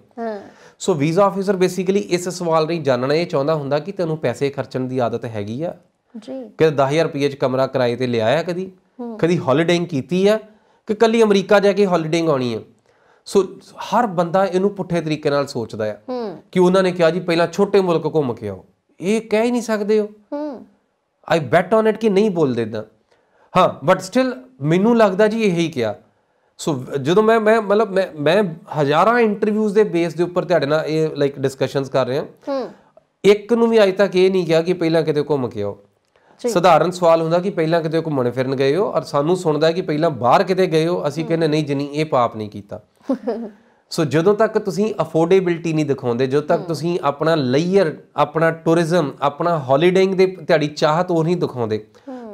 ਸੋ ਵੀਜ਼ਾ ਆਫੀਸਰ ਬੇਸਿਕਲੀ ਇਸ ਸਵਾਲ ਲਈ ਜਾਣਨਾ ਇਹ ਚਾਹੁੰਦਾ ਹੁੰਦਾ ਕਿ ਤੁਹਾਨੂੰ ਪੈਸੇ ਖਰਚਣ ਦੀ ਆਦਤ ਹੈਗੀ ਆ ਜੀ ਕਿ 10000 ਰੁਪਏ ਚ ਕਮਰਾ ਕਿਰਾਏ ਤੇ ਲਿਆ ਆ ਕਦੀ ਕਦੀ ਹੌਲੀਡੇਇੰਗ ਕੀਤੀ ਆ ਕਿ ਕੱਲੀ ਅਮਰੀਕਾ ਜਾ ਕੇ ਹੌਲੀਡੇਇੰਗ ਆਉਣੀ ਆ ਸੋ ਹਰ ਬੰਦਾ ਇਹਨੂੰ ਪੁੱਠੇ ਤਰੀਕੇ ਨਾਲ ਸੋਚਦਾ ਆ ਕਿ ਉਹਨਾਂ ਨੇ ਕਿਹਾ ਜੀ ਪਹਿਲਾਂ ਛੋਟੇ ਮੁਲਕ ਘੁੰਮ ਕੇ ਆਓ ਇਹ ਕਹਿ ਹੀ ਨਹੀਂ ਸਕਦੇ ਹੋ ਆਈ ਬੈਟ ਔਨ ਇਟ ਕਿ ਨਹੀਂ ਬੋਲਦੇ ਇਦਾਂ ਹਾਂ ਬਟ ਸਟਿਲ ਮੈਨੂੰ ਲੱਗਦਾ ਜੀ ਇਹੀ ਕਿਹਾ ਸੋ ਜਦੋਂ ਮੈਂ ਮੈਂ ਮਤਲਬ ਮੈਂ ਮੈਂ ਹਜ਼ਾਰਾਂ ਇੰਟਰਵਿਊਜ਼ ਦੇ ਬੇਸ ਦੇ ਉੱਪਰ ਤੁਹਾਡੇ ਨਾਲ ਇਹ ਲਾਈਕ ਡਿਸਕਸ਼ਨਸ ਕਰ ਰਹੇ ਹਾਂ ਇੱਕ ਨੂੰ ਵੀ ਅਜੇ ਤੱਕ ਇਹ ਨਹੀਂ ਕਿਹਾ ਕਿ ਪਹਿਲਾਂ ਕਿਤੇ ਘੁੰਮ ਕੇ ਆਓ ਸਧਾਰਨ ਸਵਾਲ ਹੁੰਦਾ ਕਿ ਪਹਿਲਾਂ ਕਿਤੇ ਘੁੰਮਣ ਫਿਰਨ ਗਏ ਹੋ ਔਰ ਸਾਨੂੰ ਸੁਣਦਾ ਕਿ ਪਹਿਲਾਂ ਬਾਹਰ ਕਿਤੇ ਗਏ ਹੋ ਅਸੀਂ ਕਹਿੰਦੇ ਨਹੀਂ ਜਨੀ ਇਹ ਪਾਪ ਨਹੀਂ ਕੀਤਾ ਸੋ ਜਦੋਂ ਤੱਕ ਤੁਸੀਂ ਅਫੋਰਡੇਬਿਲਟੀ ਨਹੀਂ ਦਿਖਾਉਂਦੇ ਜਦੋਂ ਤੱਕ ਤੁਸੀਂ ਆਪਣਾ ਲੇਅਰ ਆਪਣਾ ਟੂਰਿਜ਼ਮ ਆਪਣਾ ਹੌਲੀਡੇਇੰਗ ਦੇ ਤੁਹਾਡੀ ਚਾਹਤ ਉਹ ਨਹੀਂ ਦਿਖਾਉਂਦੇ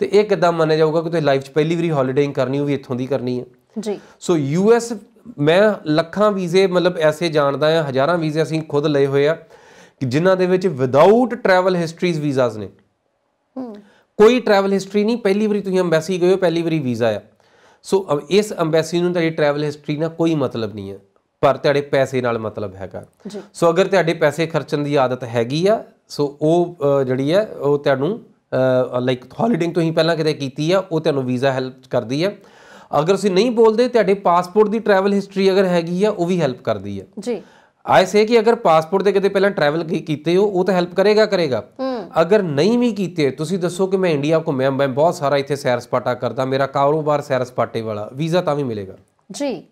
ਤੇ ਇਹ ਕਿਦਾਂ ਮੰਨਿਆ ਜਾਊਗਾ ਕਿ ਤੁਸੀਂ ਲਾਈਫ 'ਚ ਪਹਿਲੀ ਵਾਰੀ ਹੌਲੀਡੇਇੰਗ ਕਰਨੀ ਉਹ ਵੀ ਇੱਥੋਂ ਦੀ ਕਰਨੀ ਹੈ ਜੀ ਸੋ ਯੂਐਸ ਮੈਂ ਲੱਖਾਂ ਵੀਜ਼ੇ ਮਤਲਬ ਐਸੇ ਜਾਣਦਾ ਆ ਹਜ਼ਾਰਾਂ ਵੀਜ਼ੇ ਅਸੀਂ ਖੁਦ ਲਏ ਹੋਏ ਆ ਕਿ ਜਿਨ੍ਹਾਂ ਦੇ ਵਿੱਚ ਵਿਦਆਊਟ ਟਰੈਵਲ ਹਿਸਟਰੀਜ਼ ਵੀਜ਼ਾਸ ਨੇ ਹੂੰ ਕੋਈ ਟਰੈਵਲ ਹਿਸਟਰੀ ਨਹੀਂ ਪਹਿਲੀ ਵਾਰੀ ਤੁਸੀਂ ਐਮਬੈਸੀ ਗਏ ਹੋ ਪਹਿਲੀ ਵਾਰੀ ਵੀਜ਼ਾ ਆ ਸੋ ਇਸ ਐਮਬੈਸੀ ਨੂੰ ਤੁਹਾਡੀ ਟਰੈਵਲ ਹਿਸਟਰੀ ਨਾਲ ਕੋਈ ਮਤਲਬ ਨਹੀਂ ਹੈ ਪਰ ਤੁਹਾਡੇ ਪੈਸੇ ਨਾਲ ਮਤਲਬ ਹੈਗਾ ਸੋ ਅਗਰ ਤੁਹਾਡੇ ਪੈਸੇ ਖਰਚਣ ਦੀ ਆਦਤ ਹੈਗੀ ਆ ਸੋ ਉਹ ਜਿਹੜੀ ਹੈ ਉਹ ਤੁਹਾਨੂੰ ਲਾਈਕ ਹੌਲੀਡਿੰਗ ਤੁਸੀਂ ਪਹਿਲਾਂ ਕਿਤੇ ਕੀਤੀ ਆ ਉਹ ਤੁਹਾਨੂੰ ਵੀਜ਼ਾ ਹੈਲਪ ਕਰਦੀ ਆ ਅਗਰ ਤੁਸੀਂ ਨਹੀਂ ਬੋਲਦੇ ਤੁਹਾਡੇ ਪਾਸਪੋਰਟ ਦੀ ਟਰੈਵਲ ਹਿਸਟਰੀ ਅਗਰ ਹੈਗੀ ਆ ਉਹ ਵੀ ਹੈਲਪ ਕਰਦੀ ਆ ਜੀ ਆਈ ਸੇ ਕਿ ਅਗਰ ਪਾਸਪੋਰਟ ਦੇ ਕਿਤੇ ਪਹਿਲਾਂ ਟਰੈਵਲ ਕੀਤੇ ਹੋ ਉਹ ਤਾਂ ਹੈਲਪ ਕਰੇਗਾ ਕਰੇਗਾ ਅਗਰ ਨਹੀਂ ਵੀ ਕੀਤੇ ਤੁਸੀਂ ਦੱਸੋ ਕਿ ਮੈਂ ਇੰਡੀਆ ਕੋ ਮੈਂ ਮੈਂ ਬਹੁਤ ਸਾਰਾ ਇੱਥੇ ਸੈਰ ਸਪਾਟਾ ਕਰਦਾ ਮੇਰਾ ਕਾਰੋਬਾਰ ਸੈਰ ਸਪਾਟੇ ਵਾਲਾ ਵੀਜ਼ਾ ਤਾਂ ਵੀ ਮਿਲੇਗਾ ਜੀ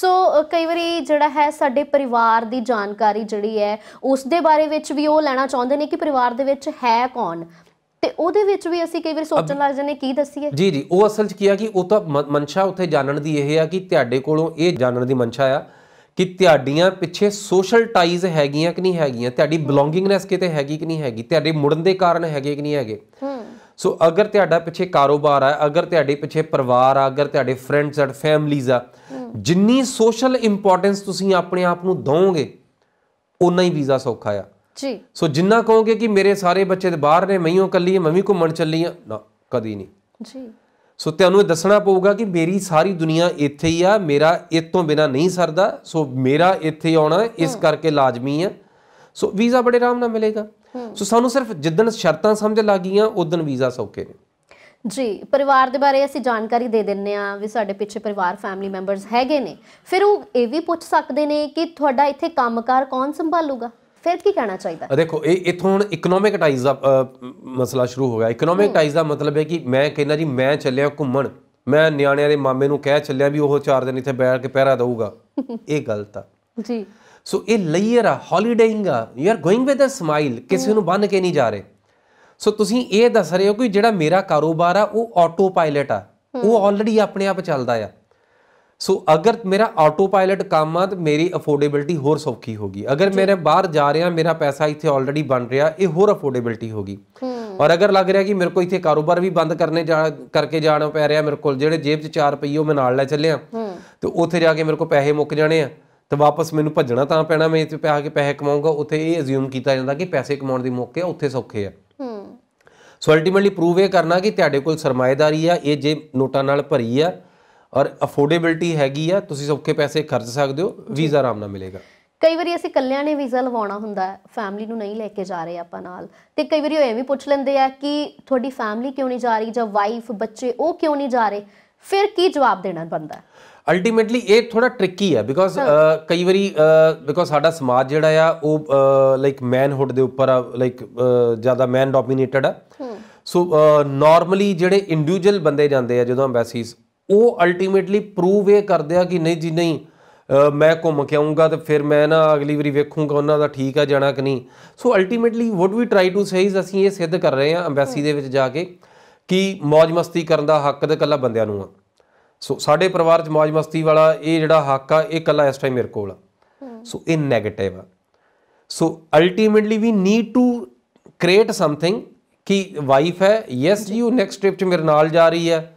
ਸੋ ਕਈ ਵਾਰੀ ਜਿਹੜਾ ਹੈ ਸਾਡੇ ਪਰਿਵਾਰ ਦੀ ਜਾਣਕਾਰੀ ਜਿਹੜੀ ਹੈ ਉਸ ਦੇ ਬਾਰੇ ਵਿੱਚ ਵੀ ਉਹ ਲੈਣਾ ਚਾਹੁੰਦੇ ਨੇ ਕਿ ਪਰਿਵਾਰ ਦੇ ਵਿੱਚ ਹੈ ਕੌਣ ਤੇ ਉਹਦੇ ਵਿੱਚ ਵੀ ਅਸੀਂ ਕਈ ਵਾਰੀ ਸੋਚਣ ਲੱਗ ਜਾਂਦੇ ਨੇ ਕੀ ਦੱਸੀਏ ਜੀ ਜੀ ਉਹ ਅਸਲ 'ਚ ਕੀ ਆ ਕਿ ਉਹ ਤਾਂ ਮਨਸ਼ਾ ਉੱਥੇ ਜਾਣਨ ਦੀ ਇਹ ਆ ਕਿ ਤੁਹਾਡੇ ਕੋਲੋਂ ਇਹ ਜਾਣਨ ਦੀ ਮਨਸ਼ਾ ਆ ਕਿ ਤੁਹਾਡੀਆਂ ਪਿੱਛੇ ਸੋਸ਼ਲ ਟਾਈਜ਼ ਹੈਗੀਆਂ ਕਿ ਨਹੀਂ ਹੈਗੀਆਂ ਤੁਹਾਡੀ ਬਿਲੋਂਗਿੰਗਨੈਸ ਕਿਤੇ ਹੈਗੀ ਕਿ ਨਹੀਂ ਹੈਗੀ ਤੁਹਾਡੇ ਮੁੜਨ ਦੇ ਕਾਰਨ ਹੈਗੇ ਕਿ ਨਹੀਂ ਹੈਗੇ ਸੋ ਅਗਰ ਤੁਹਾਡਾ ਪਿੱਛੇ ਕਾਰੋਬਾਰ ਆ ਅਗਰ ਤੁਹਾਡੇ ਪਿੱਛੇ ਪਰਿਵਾਰ ਆ ਅਗਰ ਤੁਹਾਡੇ ਫਰੈਂਡਸ ਐਂਡ ਫੈਮਲੀਜ਼ ਆ ਜਿੰਨੀ ਸੋਸ਼ਲ ਇੰਪੋਰਟੈਂਸ ਤੁਸੀਂ ਆਪਣੇ ਆਪ ਨੂੰ ਦੋਗੇ ਉਨਾ ਹੀ ਵੀਜ਼ਾ ਸੌਖਾ ਆ ਜੀ ਸੋ ਜਿੰਨਾ ਕਹੋਗੇ ਕਿ ਮੇਰੇ ਸਾਰੇ ਬੱਚੇ ਬਾਹਰ ਨੇ ਮੈਂ ਹੀ ਇਕੱਲੀ ਮੈਂ ਵੀ ਘੁੰਮਣ ਚੱਲੀ ਆ ਨਾ ਕਦੀ ਨਹੀਂ ਜੀ ਸੋ ਤੁਹਾਨੂੰ ਇਹ ਦੱਸਣਾ ਪਊਗਾ ਕਿ ਮੇਰੀ ਸਾਰੀ ਦੁਨੀਆ ਇੱਥੇ ਹੀ ਆ ਮੇਰਾ ਇਹ ਤੋਂ ਬਿਨਾ ਨਹੀਂ ਸਰਦਾ ਸੋ ਮੇਰਾ ਇੱਥੇ ਆਉਣਾ ਇਸ ਕਰਕੇ ਲਾਜ਼ਮੀ ਆ ਸੋ ਵੀਜ਼ਾ ਬੜੇ ਆਰਾਮ ਨਾਲ ਮਿਲੇਗਾ ਸੋ ਸਾਨੂੰ ਸਿਰਫ ਜਿੱਦਣ ਸ਼ਰਤਾਂ ਸਮਝ ਲੱਗੀਆਂ ਉਦੋਂ ਵੀਜ਼ਾ ਸੌਕੇ ਨੇ ਜੀ ਪਰਿਵਾਰ ਦੇ ਬਾਰੇ ਅਸੀਂ ਜਾਣਕਾਰੀ ਦੇ ਦਿੰਨੇ ਆ ਵੀ ਸਾਡੇ ਪਿੱਛੇ ਪਰਿਵਾਰ ਫੈਮਿਲੀ ਮੈਂਬਰਸ ਹੈਗੇ ਨੇ ਫਿਰ ਉਹ ਇਹ ਵੀ ਪੁੱਛ ਸਕਦੇ ਨੇ ਕਿ ਤੁਹਾਡਾ ਇੱਥੇ ਕੰਮਕਾਰ ਕੌਣ ਸੰਭਾਲੂਗਾ ਫਿਰ ਕੀ ਕਹਿਣਾ ਚਾਹੀਦਾ ਦੇਖੋ ਇਹ ਇਥੋਂ ਹੁਣ ਇਕਨੋਮਿਕ ਟਾਈਜ਼ ਦਾ ਮਸਲਾ ਸ਼ੁਰੂ ਹੋ ਗਿਆ ਇਕਨੋਮਿਕ ਟਾਈਜ਼ ਦਾ ਮਤਲਬ ਹੈ ਕਿ ਮੈਂ ਕਹਿੰਦਾ ਜੀ ਮੈਂ ਚੱਲਿਆ ਘੁੰਮਣ ਮੈਂ ਨਿਆਣਿਆਂ ਦੇ ਮਾਮੇ ਨੂੰ ਕਹਿ ਚੱਲਿਆ ਵੀ ਉਹ 4 ਦਿਨ ਇੱਥੇ ਬੈਠ ਕੇ ਪਹਿਰਾ ਦੇਊਗਾ ਇਹ ਗਲਤ ਆ ਜੀ ਸੋ ਇਹ ਲੇਅਰ ਆ ਹੌਲੀਡੇਇੰਗ ਆ you are going with a smile ਕਿਸੇ ਨੂੰ ਬੰਨ ਕੇ ਨਹੀਂ ਜਾ ਰਹੇ ਸੋ ਤੁਸੀਂ ਇਹ ਦੱਸ ਰਹੇ ਹੋ ਕਿ ਜਿਹੜਾ ਮੇਰਾ ਕਾਰੋਬਾਰ ਆ ਉਹ ਆਟੋ ਪਾਇਲਟ ਆ ਉਹ ਆਲਰੇਡੀ ਆਪਣੇ ਆਪ ਚੱਲਦਾ ਆ ਸੋ ਅਗਰ ਮੇਰਾ ਆਟੋ ਪਾਇਲਟ ਕੰਮ ਆ ਤੇ ਮੇਰੀ ਅਫੋਰਡੇਬਿਲਟੀ ਹੋਰ ਸੌਖੀ ਹੋਗੀ ਅਗਰ ਮੇਰੇ ਬਾਹਰ ਜਾ ਰਿਹਾ ਮੇਰਾ ਪੈਸਾ ਇੱਥੇ ਆਲਰੇਡੀ ਬਣ ਰਿਹਾ ਇਹ ਹੋਰ ਅਫੋਰਡੇਬਿਲਟੀ ਹੋਗੀ ਔਰ ਅਗਰ ਲੱਗ ਰਿਹਾ ਕਿ ਮੇਰੇ ਕੋ ਇੱਥੇ ਕਾਰੋਬਾਰ ਵੀ ਬੰਦ ਕਰਨੇ ਜਾ ਕਰਕੇ ਜਾਣਾ ਪੈ ਰਿਹਾ ਮੇਰੇ ਕੋਲ ਜਿਹੜੇ ਜੇਬ 'ਚ 4 ਉਹ ਮੈਂ ਨਾਲ ਲੈ ਚੱਲਿਆ ਤੇ ਉੱਥੇ ਜਾ ਕੇ ਮੇਰੇ ਕੋ ਪੈਸੇ ਮੁੱਕ ਜਾਣੇ ਆ ਤੇ ਵਾਪਸ ਮੈਨੂੰ ਭੱਜਣਾ ਤਾਂ ਪੈਣਾ ਮੈਂ ਇੱਥੇ ਪਿਆ ਕੇ ਪੈਸੇ ਕਮਾਉਂਗਾ ਉੱਥੇ ਇਹ ਅਸਿਊਮ ਕੀਤਾ ਜਾਂਦਾ ਕਿ ਪੈਸੇ ਕਮਾਉਣ ਦੀ ਮੌਕੇ ਆ ਉੱਥੇ ਸੌਖੇ ਆ ਸੋ ਅਲਟੀਮੇਟਲੀ ਪ੍ਰੂਵ ਇਹ ਕਰਨਾ ਕਿ ਤੁਹਾਡੇ ਕੋਲ ਸਰਮਾਏਦਾਰੀ ਆ ਇਹ ਜੇ ਨੋਟਾਂ ਨਾਲ ਭਰੀ ਆ ਔਰ ਅਫੋਰਡੇਬਿਲਟੀ ਹੈਗੀ ਆ ਤੁਸੀਂ ਸੌਖੇ ਪੈਸੇ ਖਰਚ ਸਕਦੇ ਹੋ ਵੀਜ਼ਾ ਆਰਾਮ ਨਾਲ ਮਿਲੇਗਾ ਕਈ ਵਾਰੀ ਅਸੀਂ ਕੱਲਿਆਂ ਨੇ ਵੀਜ਼ਾ ਲਵਾਉਣਾ ਹੁੰਦਾ ਫੈਮਿਲੀ ਨੂੰ ਨਹੀਂ ਲੈ ਕੇ ਜਾ ਰਹੇ ਆਪਾਂ ਨਾਲ ਤੇ ਕਈ ਵਾਰੀ ਉਹ ਐਵੇਂ ਪੁੱਛ ਲੈਂਦੇ ਆ ਕਿ ਤੁਹਾਡੀ ਫੈਮਿਲੀ ਕਿਉਂ ਨਹੀਂ ਜਾ ਰਹੀ ਜਾਂ ਵਾਈਫ ਬੱਚੇ ਉਹ ਕਿਉਂ ਨਹੀਂ ਜਾ ਰਹੇ ਫਿਰ ਕੀ ਜਵਾਬ ਦੇਣਾ ਬੰਦਾ ਅਲਟੀਮੇਟਲੀ ਇਹ ਥੋੜਾ ਟ੍ਰਿਕੀ ਹੈ ਬਿਕੋਜ਼ ਕਈ ਵਾਰੀ ਬਿਕੋਜ਼ ਸਾਡਾ ਸਮਾਜ ਜਿਹੜਾ ਆ ਉਹ ਲਾਈਕ ਮੈਨਹੂਡ ਦੇ ਉੱਪਰ ਆ ਲਾਈਕ ਜ਼ਿਆਦਾ ਮੈਨ ਡੋਮੀਨੇਟਡ ਆ ਸੋ ਨਾਰਮਲੀ ਜਿਹੜੇ ਇੰਡੀਵਿਜੂਅਲ ਬੰਦੇ ਜਾਂਦੇ ਆ ਜਦੋਂ ਐਮਬੈਸੀਜ਼ ਉਹ ਅਲਟੀਮੇਟਲੀ ਪ੍ਰੂਵ ਇਹ ਕਰਦੇ ਆ ਕਿ ਨਹੀਂ ਜੀ ਨਹੀਂ ਮੈਂ ਘੁੰਮ ਕੇ ਆਉਂਗਾ ਤੇ ਫਿਰ ਮੈਂ ਨਾ ਅਗਲੀ ਵਾਰੀ ਵੇਖੂੰਗਾ ਉਹਨਾਂ ਦਾ ਠੀਕ ਆ ਜਾਣਾ ਕਿ ਨਹੀਂ so ultimately would we try to say is ਅਸੀਂ ਇਹ ਸਿੱਧ ਕਰ ਰਹੇ ਆ ਐਮਬੈਸੀ ਦੇ ਵਿੱਚ ਜਾ ਕੇ ਕਿ ਮौज ਮਸਤੀ ਕਰਨ ਦਾ ਹੱਕ ਤੇ ਕੱਲਾ ਬੰਦਿਆਂ ਨੂੰ ਆ ਸੋ ਸਾਡੇ ਪਰਿਵਾਰ 'ਚ ਮौज ਮਸਤੀ ਵਾਲਾ ਇਹ ਜਿਹੜਾ ਹੱਕ ਆ ਇਹ ਕੱਲਾ ਇਸ ਟਾਈਮ ਮੇਰੇ ਕੋਲ ਆ ਸੋ ਇਹ 네ਗੇਟਿਵ ਆ so ultimately we need to create something ਕਿ ਵਾਈਫ ਹੈ ਯੈਸ ਜੀ ਉਹ ਨੈਕਸਟ ਟ੍ਰਿਪ 'ਚ ਮੇਰੇ ਨਾਲ ਜਾ ਰਹੀ ਹੈ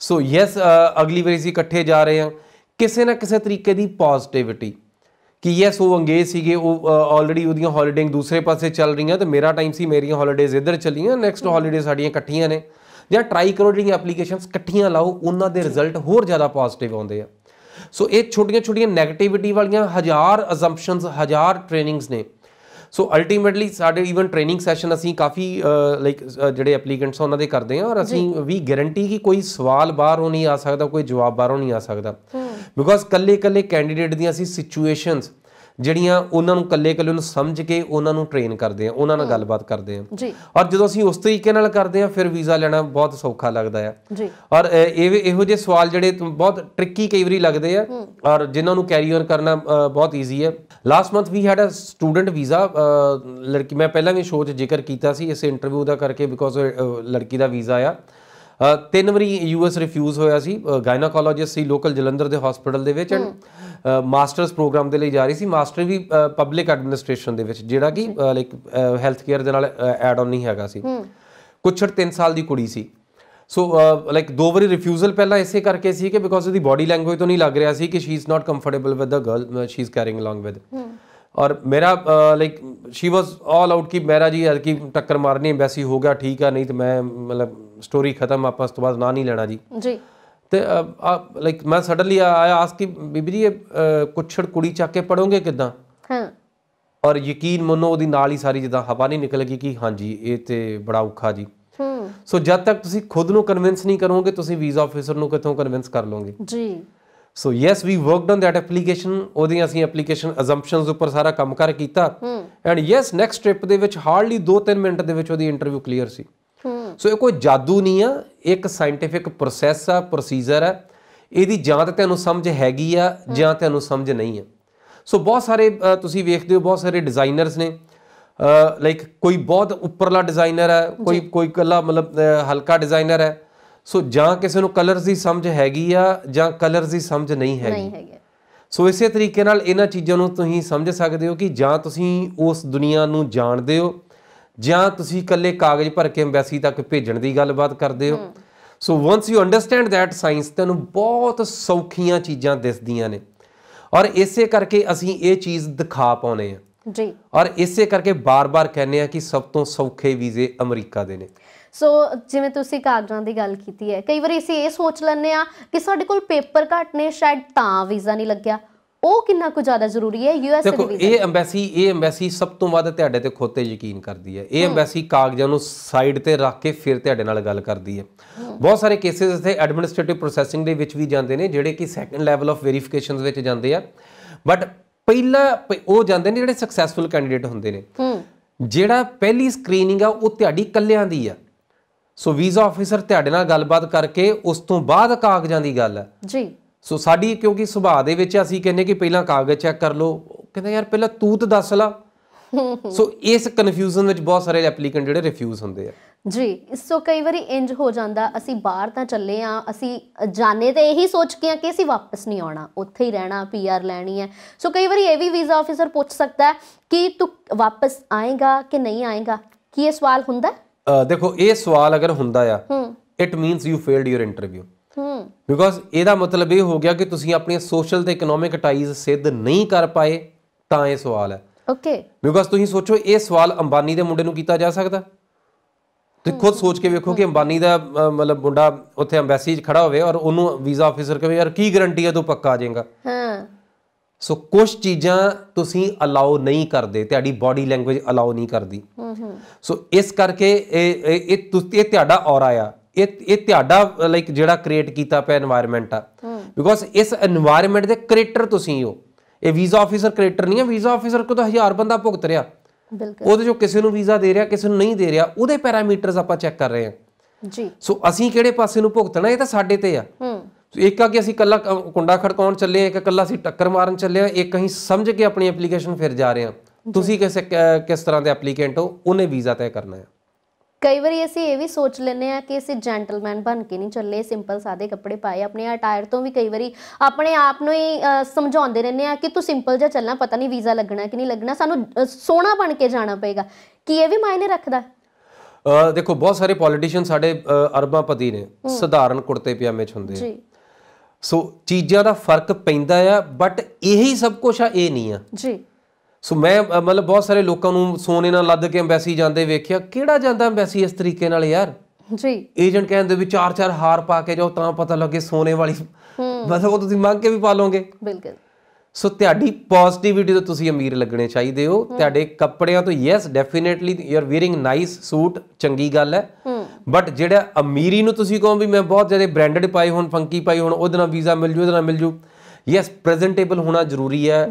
ਸੋ ਯੈਸ uh, ਅਗਲੀ ਵਾਰੀ ਅਸੀਂ ਇਕੱਠੇ ਜਾ ਰਹੇ ਹਾਂ ਕਿਸੇ ਨਾ ਕਿਸੇ ਤਰੀਕੇ ਦੀ ਪੋਜ਼ਿਟਿਵਿਟੀ ਕਿ ਯੈਸ ਉਹ ਅੰਗੇਜ ਸੀਗੇ ਉਹ ਆਲਰੇਡੀ ਉਹਦੀਆਂ ਹੌਲੀਡੇਜ਼ ਦੂਸਰੇ ਪਾਸੇ ਚੱਲ ਰਹੀਆਂ ਤੇ ਮੇਰਾ ਟਾਈਮ ਸੀ ਮੇਰੀਆਂ ਹੌਲੀਡੇਜ਼ ਇੱਧਰ ਚੱਲੀਆਂ ਨੈਕਸਟ ਹੌਲੀਡੇ ਸਾਡੀਆਂ ਇਕੱਠੀਆਂ ਨੇ ਜਾਂ ਟਰਾਈ ਕਰੋ ਜਿਹੜੀਆਂ ਐਪਲੀਕੇਸ਼ਨਸ ਇਕੱਠੀਆਂ ਲਾਓ ਉਹਨਾਂ ਦੇ ਰਿਜ਼ਲਟ ਹੋਰ ਜ਼ਿਆਦਾ ਪੋਜ਼ਿਟਿਵ ਆਉਂਦੇ ਆ ਸੋ ਇਹ ਛੋਟੀਆਂ ਛੋਟੀਆਂ ਨੈਗੇਟਿਵਿਟੀ ਵਾਲੀਆਂ ਹਜ਼ਾਰ ਅਸੰਪਸ਼ਨਸ ਹਜ਼ਾਰ ਟ੍ਰੇਨਿੰਗਸ ਨੇ ਸੋ ਅਲਟੀਮੇਟਲੀ ਸਾਡੇ ਈਵਨ ਟ੍ਰੇਨਿੰਗ ਸੈਸ਼ਨ ਅਸੀਂ ਕਾਫੀ ਲਾਈਕ ਜਿਹੜੇ ਐਪਲੀਕੈਂਟਸ ਉਹਨਾਂ ਦੇ ਕਰਦੇ ਆ ਔਰ ਅਸੀਂ ਵੀ ਗਾਰੰਟੀ ਕਿ ਕੋਈ ਸਵਾਲ ਬਾਹਰੋਂ ਨਹੀਂ ਆ ਸਕਦਾ ਕੋਈ ਜਵਾਬ ਬਾਹਰੋਂ ਨਹੀਂ ਆ ਸਕਦਾ ਬਿਕੋਜ਼ ਕੱਲੇ ਕੱਲੇ ਕੈਂਡੀਡੇਟ ਦੀਆਂ ਅਸੀਂ ਸਿਚੁਏਸ਼ਨਸ ਜਿਹੜੀਆਂ ਉਹਨਾਂ ਨੂੰ ਕੱਲੇ ਕੱਲੇ ਨੂੰ ਸਮਝ ਕੇ ਉਹਨਾਂ ਨੂੰ ਟ੍ਰੇਨ ਕਰਦੇ ਆ ਉਹਨਾਂ ਨਾਲ ਗੱਲਬਾਤ ਕਰਦੇ ਆ ਜੀ ਔਰ ਜਦੋਂ ਅਸੀਂ ਉਸ ਤਰੀਕੇ ਨਾਲ ਕਰਦੇ ਆ ਫਿਰ ਵੀਜ਼ਾ ਲੈਣਾ ਬਹੁਤ ਸੌਖਾ ਲੱਗਦਾ ਆ ਜੀ ਔਰ ਇਹ ਇਹੋ ਜਿਹੇ ਸਵਾਲ ਜਿਹੜੇ ਬਹੁਤ ਟ੍ਰਿਕੀ ਕਈ ਵਾਰੀ ਲੱਗਦੇ ਆ ਔਰ ਜਿਨ੍ਹਾਂ ਨੂੰ ਕੈਰੀ ਔਨ ਕਰਨਾ ਬਹੁਤ ਈਜ਼ੀ ਹੈ last month we had a student visa ਲੜਕੀ ਮੈਂ ਪਹਿਲਾਂ ਵੀ ਸ਼ੋਅ 'ਚ ਜ਼ਿਕਰ ਕੀਤਾ ਸੀ ਇਸ ਇੰਟਰਵਿਊ ਦਾ ਕਰਕੇ ਬਿਕੋਜ਼ ਲੜਕੀ ਦਾ ਵੀਜ਼ਾ ਆ ਤਿੰਨ ਵਾਰੀ ਯੂਐਸ ਰਿਫਿਊਜ਼ ਹੋਇਆ ਸੀ ਗਾਇਨੋਕੋਲੋਜਿਸਟ ਸੀ ਲੋਕਲ ਜਲੰਧਰ ਦੇ ਹਸਪੀਟਲ ਦੇ ਵਿੱਚ ਐਂਡ ਮਾਸਟਰਸ ਪ੍ਰੋਗਰਾਮ ਦੇ ਲਈ ਜਾ ਰਹੀ ਸੀ ਮਾਸਟਰ ਵੀ ਪਬਲਿਕ ਐਡਮਿਨਿਸਟ੍ਰੇਸ਼ਨ ਦੇ ਵਿੱਚ ਜਿਹੜਾ ਕਿ ਲਾਈਕ ਹੈਲਥ ਕੇਅਰ ਦੇ ਨਾਲ ਐਡ ਆਨ ਨਹੀਂ ਹੈਗਾ ਸੀ ਕੁਛੜ 3 ਸਾਲ ਦੀ ਕੁੜੀ ਸੀ ਸੋ ਲਾਈਕ ਦੋ ਵਾਰੀ ਰਿਫਿਊਜ਼ਲ ਪਹਿਲਾਂ ਇਸੇ ਕਰਕੇ ਸੀ ਕਿ ਬਿਕੋਜ਼ ਉਹਦੀ ਬਾਡੀ ਲੈਂਗੁਏਜ ਤੋਂ ਨਹੀਂ ਲੱਗ ਰਿਹਾ ਸੀ ਕਿ she is not comfortable with the girl she is carrying along with ਔਰ ਮੇਰਾ like she was all out ਕਿ ਮੇਰਾ ਜੀ ਹਲਕੀ ਟੱਕਰ ਮਾਰਨੀ ਵੈਸੀ ਹੋ ਗਿਆ ਠੀਕ ਆ ਨਹੀਂ ਤੇ ਮੈਂ ਮਤਲਬ ਸਟੋਰੀ ਖਤਮ ਆਪਾਂ ਉਸ ਤੋਂ ਬਾਅਦ ਨਾ ਨਹੀਂ ਲੈਣਾ ਜੀ ਜੀ ਤੇ ਲਾਈਕ ਮੈਂ ਸਡਨਲੀ ਆਇਆ ਆਸ ਕਿ ਬੀਬੀ ਜੀ ਕੁਛੜ ਕੁੜੀ ਚੱਕ ਕੇ ਪੜੋਗੇ ਕਿਦਾਂ ਹਾਂ ਔਰ ਯਕੀਨ ਮੰਨੋ ਉਹਦੀ ਨਾਲ ਹੀ ਸਾਰੀ ਜਿੱਦਾਂ ਹਵਾ ਨਹੀਂ ਨਿਕਲ ਗਈ ਕਿ ਹਾਂਜੀ ਇਹ ਤੇ ਬੜਾ ਔਖਾ ਜੀ ਹੂੰ ਸੋ ਜਦ ਤੱਕ ਤੁਸੀਂ ਖੁਦ ਨੂੰ ਕਨਵਿੰਸ ਨਹੀਂ ਕਰੋਗੇ ਤੁਸੀਂ ਵੀਜ਼ਾ ਆਫੀਸਰ ਨੂੰ ਕਿਥੋਂ ਕਨਵਿੰਸ ਕਰ ਲੋਗੇ ਜੀ so yes we worked on that application ਉਹਦੀਆਂ ਅਸੀਂ ਐਪਲੀਕੇਸ਼ਨ ਅਸੰਪਸ਼ਨਸ ਉੱਪਰ ਸਾਰਾ ਕੰਮ ਕਰ ਕੀਤਾ ਐਂਡ ਯੈਸ ਨੈਕਸਟ ਟ੍ਰਿਪ ਦੇ ਵਿੱਚ ਹਾਰਡਲੀ 2-3 ਮਿੰਟ ਦੇ ਵਿੱਚ ਉਹਦੀ ਇੰਟਰਵਿਊ ਕਲੀਅਰ ਸੀ ਸੋ ਇਹ ਕੋਈ ਜਾਦੂ ਨਹੀਂ ਆ ਇੱਕ ਸਾਇੰਟਿਫਿਕ ਪ੍ਰੋਸੈਸ ਆ ਪ੍ਰੋਸੀਜਰ ਆ ਇਹਦੀ ਜਾਂ ਤਾਂ ਤੁਹਾਨੂੰ ਸਮਝ ਹੈਗੀ ਆ ਜਾਂ ਤੁਹਾਨੂੰ ਸਮਝ ਨਹੀਂ ਆ ਸੋ ਬਹੁਤ ਸਾਰੇ ਤੁਸੀਂ ਵੇਖਦੇ ਹੋ ਬਹੁਤ ਸਾਰੇ ਡਿਜ਼ਾਈਨਰਸ ਨੇ ਲਾਈਕ ਕੋਈ ਬਹੁਤ ਉੱਪਰਲਾ ਡਿਜ਼ਾਈਨਰ ਹੈ ਕੋਈ ਕੋਈ ਕੱਲਾ ਮਤਲਬ ਹਲਕਾ ਡਿਜ਼ਾਈਨਰ ਹੈ ਸੋ ਜਾਂ ਕਿਸੇ ਨੂੰ ਕਲਰਸ ਦੀ ਸਮਝ ਹੈਗੀ ਆ ਜਾਂ ਕਲਰਸ ਦੀ ਸਮਝ ਨਹੀਂ ਹੈਗੀ ਨਹੀਂ ਹੈਗੀ ਸੋ ਇਸੇ ਤਰੀਕੇ ਨਾਲ ਇਹਨਾਂ ਚੀਜ਼ਾਂ ਨੂੰ ਤੁਸੀਂ ਸਮਝ ਸਕਦੇ ਹੋ ਕਿ ਜਾਂ ਤੁਸੀਂ ਉਸ ਦੁਨੀਆ ਨੂੰ ਜਾਣਦੇ ਹੋ ਜਾਂ ਤੁਸੀਂ ਇਕੱਲੇ ਕਾਗਜ਼ ਭਰ ਕੇ ਐਮਬੈਸੀ ਤੱਕ ਭੇਜਣ ਦੀ ਗੱਲਬਾਤ ਕਰਦੇ ਹੋ so once you understand that science ਤੈਨੂੰ ਬਹੁਤ ਸੌਖੀਆਂ ਚੀਜ਼ਾਂ ਦਿਸਦੀਆਂ ਨੇ ਔਰ ਇਸੇ ਕਰਕੇ ਅਸੀਂ ਇਹ ਚੀਜ਼ ਦਿਖਾ ਪਾਉਨੇ ਆ ਜੀ ਔਰ ਇਸੇ ਕਰਕੇ ਬਾਰ-ਬਾਰ ਕਹਿੰਨੇ ਆ ਕਿ ਸਭ ਤੋਂ ਸੌਖੇ ਵੀਜ਼ੇ ਅਮਰੀਕਾ ਦੇ ਨੇ ਸੋ ਜਿਵੇਂ ਤੁਸੀਂ ਕਾਗਜ਼ਾਂ ਦੀ ਗੱਲ ਕੀਤੀ ਹੈ ਕਈ ਵਾਰੀ ਅਸੀਂ ਇਹ ਸੋਚ ਲੈਂਦੇ ਆ ਕਿ ਸਾਡੇ ਕੋਲ ਪੇਪਰ ਘੱਟ ਨੇ ਸ਼ਾਇਦ ਤਾਂ ਵੀਜ਼ਾ ਨਹੀਂ ਲੱਗਿਆ ਉਹ ਕਿੰਨਾ ਕੁ ਜ਼ਿਆਦਾ ਜ਼ਰੂਰੀ ਹੈ ਯੂਐਸ ਦੇ ਵੀਜ਼ੇ ਇਹ ਐਮਬੈਸੀ ਇਹ ਐਮਬੈਸੀ ਸਭ ਤੋਂ ਵੱਧ ਤੁਹਾਡੇ ਤੇ ਖੋਤੇ ਯਕੀਨ ਕਰਦੀ ਹੈ ਇਹ ਐਮਬੈਸੀ ਕਾਗਜ਼ਾਂ ਨੂੰ ਸਾਈਡ ਤੇ ਰੱਖ ਕੇ ਫਿਰ ਤੁਹਾਡੇ ਨਾਲ ਗੱਲ ਕਰਦੀ ਹੈ ਬਹੁਤ ਸਾਰੇ ਕੇਸਿਸ ਇੱਥੇ ਐਡਮਿਨਿਸਟ੍ਰੇਟਿਵ ਪ੍ਰੋਸੈਸਿੰਗ ਦੇ ਵਿੱਚ ਵੀ ਜਾਂਦੇ ਨੇ ਜਿਹੜੇ ਕਿ ਸੈਕੰਡ ਲੈਵਲ ਆਫ ਵੈਰੀਫਿਕੇਸ਼ਨਸ ਵਿੱਚ ਜਾਂਦੇ ਆ ਬਟ ਪਹਿਲਾ ਉਹ ਜਾਂਦੇ ਨੇ ਜਿਹੜੇ ਸਕਸੈਸਫੁਲ ਕੈਂਡੀਡੇਟ ਹੁੰਦੇ ਨੇ ਜਿਹੜਾ ਪਹਿਲੀ ਸਕਰੀਨਿੰਗ ਆ ਉਹ ਤੁਹਾਡੀ ਕੱਲਿਆਂ ਦੀ ਆ ਸੋ ਵੀਜ਼ਾ ਆਫੀਸਰ ਤੁਹਾਡੇ ਨਾਲ ਗੱਲਬਾਤ ਕਰਕੇ ਉਸ ਤੋਂ ਬਾਅਦ ਕਾਗਜ਼ਾਂ ਦੀ ਗੱਲ ਹੈ ਜੀ ਸੋ ਸਾਡੀ ਕਿਉਂਕਿ ਸੁਭਾਅ ਦੇ ਵਿੱਚ ਅਸੀਂ ਕਹਿੰਨੇ ਕਿ ਪਹਿਲਾਂ ਕਾਗਜ਼ ਚੈੱਕ ਕਰ ਲਓ ਕਹਿੰਦਾ ਯਾਰ ਪਹਿਲਾਂ ਤੂੰ ਤ ਦੱਸ ਲਾ ਸੋ ਇਸ ਕਨਫਿਊਜ਼ਨ ਵਿੱਚ ਬਹੁਤ ਸਾਰੇ ਐਪਲੀਕੈਂਟ ਜਿਹੜੇ ਰਿਫਿਊਜ਼ ਹੁੰਦੇ ਆ ਜੀ ਇਸ ਤੋਂ ਕਈ ਵਾਰੀ ਇੰਜ ਹੋ ਜਾਂਦਾ ਅਸੀਂ ਬਾਹਰ ਤਾਂ ਚੱਲੇ ਆ ਅਸੀਂ ਜਾਣੇ ਤੇ ਇਹੀ ਸੋਚ ਕੇ ਆ ਕਿ ਅਸੀਂ ਵਾਪਸ ਨਹੀਂ ਆਉਣਾ ਉੱਥੇ ਹੀ ਰਹਿਣਾ ਪੀਆਰ ਲੈਣੀ ਹੈ ਸੋ ਕਈ ਵਾਰੀ ਇਹ ਵੀ ਵੀਜ਼ਾ ਆਫੀਸਰ ਪੁੱਛ ਸਕਦਾ ਕਿ ਤੂੰ ਵਾਪਸ ਆਏਗਾ ਕਿ ਨਹੀਂ ਆਏਗਾ ਕੀ ਇਹ ਸਵਾਲ ਹੁੰਦਾ ਦੇਖੋ ਇਹ ਸਵਾਲ ਅਗਰ ਹੁੰਦਾ ਆ it means you failed your interview because ਇਹਦਾ ਮਤਲਬ ਇਹ ਹੋ ਗਿਆ ਕਿ ਤੁਸੀਂ ਆਪਣੀਆਂ ਸੋਸ਼ਲ ਤੇ ਇਕਨੋਮਿਕ ਟਾਈਜ਼ ਸਿੱਧ ਨਹੀਂ ਕਰ ਪਾਏ ਤਾਂ ਇਹ ਸਵਾਲ ਹੈ ਓਕੇ ਬਿਕੋਜ਼ ਤੁਸੀਂ ਸੋਚੋ ਇਹ ਸਵਾਲ ਅੰਬਾਨੀ ਦੇ ਮੁੰਡੇ ਨੂੰ ਕੀਤਾ ਜਾ ਸਕਦਾ ਤੇ ਖੁਦ ਸੋਚ ਕੇ ਵੇਖੋ ਕਿ ਅੰਬਾਨੀ ਦਾ ਮਤਲਬ ਮੁੰਡਾ ਉੱਥੇ ਐਮਬੈਸੀ 'ਚ ਖੜਾ ਹੋਵੇ ਔਰ ਉਹਨੂੰ ਵੀਜ਼ਾ ਆਫੀਸਰ ਕਹੇ ਯਾਰ ਕੀ ਗਾਰੰਟੀ ਹੈ ਤੂੰ ਪੱਕਾ ਆ ਜਾਏਗਾ ਸੋ ਕੁਝ ਚੀਜ਼ਾਂ ਤੁਸੀਂ ਅਲਾਉ ਨਹੀਂ ਕਰਦੇ ਤੁਹਾਡੀ ਬਾਡੀ ਲੈਂਗੁਏਜ ਅਲਾਉ ਨਹੀਂ ਕਰਦੀ ਸੋ ਇਸ ਕਰਕੇ ਇਹ ਇਹ ਇਹ ਤੁਹਾਡਾ ਔਰਾ ਆ ਇਹ ਇਹ ਤੁਹਾਡਾ ਲਾਈਕ ਜਿਹੜਾ ਕ੍ਰੀਏਟ ਕੀਤਾ ਪਿਆ এনवायरमेंट ਆ ਬਿਕੋਜ਼ ਇਸ এনवायरमेंट ਦੇ ਕ੍ਰੀਏਟਰ ਤੁਸੀਂ ਹੋ ਇਹ ਵੀਜ਼ਾ ਆਫੀਸਰ ਕ੍ਰੀਏਟਰ ਨਹੀਂ ਆ ਵੀਜ਼ਾ ਆਫੀਸਰ ਕੋ ਤਾਂ ਹਜ਼ਾਰ ਬੰਦਾ ਭੁਗਤ ਰਿਹਾ ਬਿਲਕੁਲ ਉਹਦੇ ਜੋ ਕਿਸੇ ਨੂੰ ਵੀਜ਼ਾ ਦੇ ਰਿਹਾ ਕਿਸੇ ਨੂੰ ਨਹੀਂ ਦੇ ਰਿਹਾ ਉਹਦੇ ਪੈਰਾਮੀਟਰਸ ਆਪਾਂ ਚੈੱਕ ਕਰ ਰਹੇ ਹਾਂ ਜੀ ਸੋ ਅਸੀਂ ਕਿਹੜੇ ਪਾਸੇ ਨੂੰ ਭੁਗਤਣਾ ਇਹ ਤਾਂ ਸਾਡੇ ਤੇ ਆ ਹੂੰ ਸੋ ਇੱਕ ਆ ਕਿ ਅਸੀਂ ਕੱਲਾ ਕੁੰਡਾ ਖੜਕਾਉਣ ਚੱਲੇ ਆ ਇੱਕ ਕੱਲਾ ਅਸੀਂ ਟੱਕਰ ਮਾਰਨ ਚੱਲੇ ਆ ਇੱਕ ਅਸੀਂ ਸਮਝ ਕੇ ਆਪਣੀ ਐਪਲੀਕੇਸ਼ਨ ਫਿਰ ਜਾ ਰਹੇ ਆ ਤੁਸੀਂ ਕਿਸ ਕਿਸ ਤਰ੍ਹਾਂ ਦੇ ਐਪਲੀਕੈਂਟ ਹੋ ਉਹਨੇ ਵੀਜ਼ਾ ਤੈਅ ਕਰਨਾ ਹੈ ਕਈ ਵਾਰੀ ਅਸੀਂ ਇਹ ਵੀ ਸੋਚ ਲੈਨੇ ਆ ਕਿ ਅਸੀਂ ਜੈਂਟਲਮੈਨ ਬਣ ਕੇ ਨਹੀਂ ਚੱਲੇ ਸਿੰਪਲ ਸਾਦੇ ਕੱਪੜੇ ਪਾਏ ਆਪਣੇ ਅਟਾਇਰ ਤੋਂ ਵੀ ਕਈ ਵਾਰੀ ਆਪਣੇ ਆਪ ਨੂੰ ਹੀ ਸਮਝਾਉਂਦੇ ਰਹਿੰਦੇ ਆ ਕਿ ਤੂੰ ਸਿੰਪਲ ਜਿਹਾ ਚੱਲਣਾ ਪਤਾ ਨਹੀਂ ਵੀਜ਼ਾ ਲੱਗਣਾ ਕਿ ਨਹੀਂ ਲੱਗਣਾ ਸਾਨੂੰ ਸੋਹਣਾ ਬਣ ਕੇ ਜਾਣਾ ਪਏਗਾ ਕੀ ਇਹ ਵੀ ਮਾਇਨੇ ਰੱਖਦਾ ਦੇਖੋ ਬਹੁਤ ਸਾਰੇ ਪੋਲੀਟੀਸ਼ੀਅਨ ਸਾਡੇ ਅਰਬਾਂ ਪਤੀ ਨੇ ਸਧਾਰਨ ਕੁੜਤੇ ਪਜਾਮੇ ਚ ਹੁੰਦੇ ਜੀ ਸੋ ਚੀਜ਼ਾਂ ਦਾ ਫਰਕ ਪੈਂਦਾ ਆ ਬਟ ਇਹੀ ਸਭ ਕੁਝ ਆ ਇਹ ਨਹੀਂ ਆ ਜੀ ਸੋ ਮੈਂ ਮਤਲਬ ਬਹੁਤ ਸਾਰੇ ਲੋਕਾਂ ਨੂੰ ਸੋਨੇ ਨਾਲ ਲੱਦ ਕੇ ਐਮਬੈਸੀ ਜਾਂਦੇ ਵੇਖਿਆ ਕਿਹੜਾ ਜਾਂਦਾ ਐਮਬੈਸੀ ਇਸ ਤਰੀਕੇ ਨਾਲ ਯਾਰ ਜੀ ਏਜੰਟ ਕਹਿੰਦੇ ਵੀ ਚਾਰ ਚਾਰ ਹਾਰ ਪਾ ਕੇ ਜਾਓ ਤਾਂ ਪਤਾ ਲੱਗੇ ਸੋਨੇ ਵਾਲੀ ਬਸ ਉਹ ਤੁਸੀਂ ਮੰਗ ਕੇ ਵੀ ਪਾ ਲੋਗੇ ਬਿਲਕੁਲ ਸੋ ਤੁਹਾਡੀ ਪੋਜ਼ਿਟਿਵਿਟੀ ਤੋਂ ਤੁਸੀਂ ਅਮੀਰ ਲੱਗਣੇ ਚਾਹੀਦੇ ਹੋ ਤੁਹਾਡੇ ਕੱਪੜਿਆਂ ਤੋਂ yes definitely you are wearing nice suit ਚੰਗੀ ਗੱਲ ਹੈ ਬਟ ਜਿਹੜਾ ਅਮੀਰੀ ਨੂੰ ਤੁਸੀਂ ਕਹੋ ਵੀ ਮੈਂ ਬਹੁਤ ਜ਼ਿਆਦਾ ਬ੍ਰਾਂਡਡ ਪਾਈ ਹੁਣ ਫੰਕੀ ਪਾਈ ਹੁਣ ਉਹਦੇ ਨਾਲ ਵੀਜ਼ਾ ਮਿਲ ਜੂ ਉਹਦੇ ਨਾਲ ਮਿਲ ਜੂ ਯੈਸ ਪ੍ਰੈਜ਼ੈਂਟੇਬਲ ਹੋਣਾ ਜ਼ਰੂਰੀ ਹੈ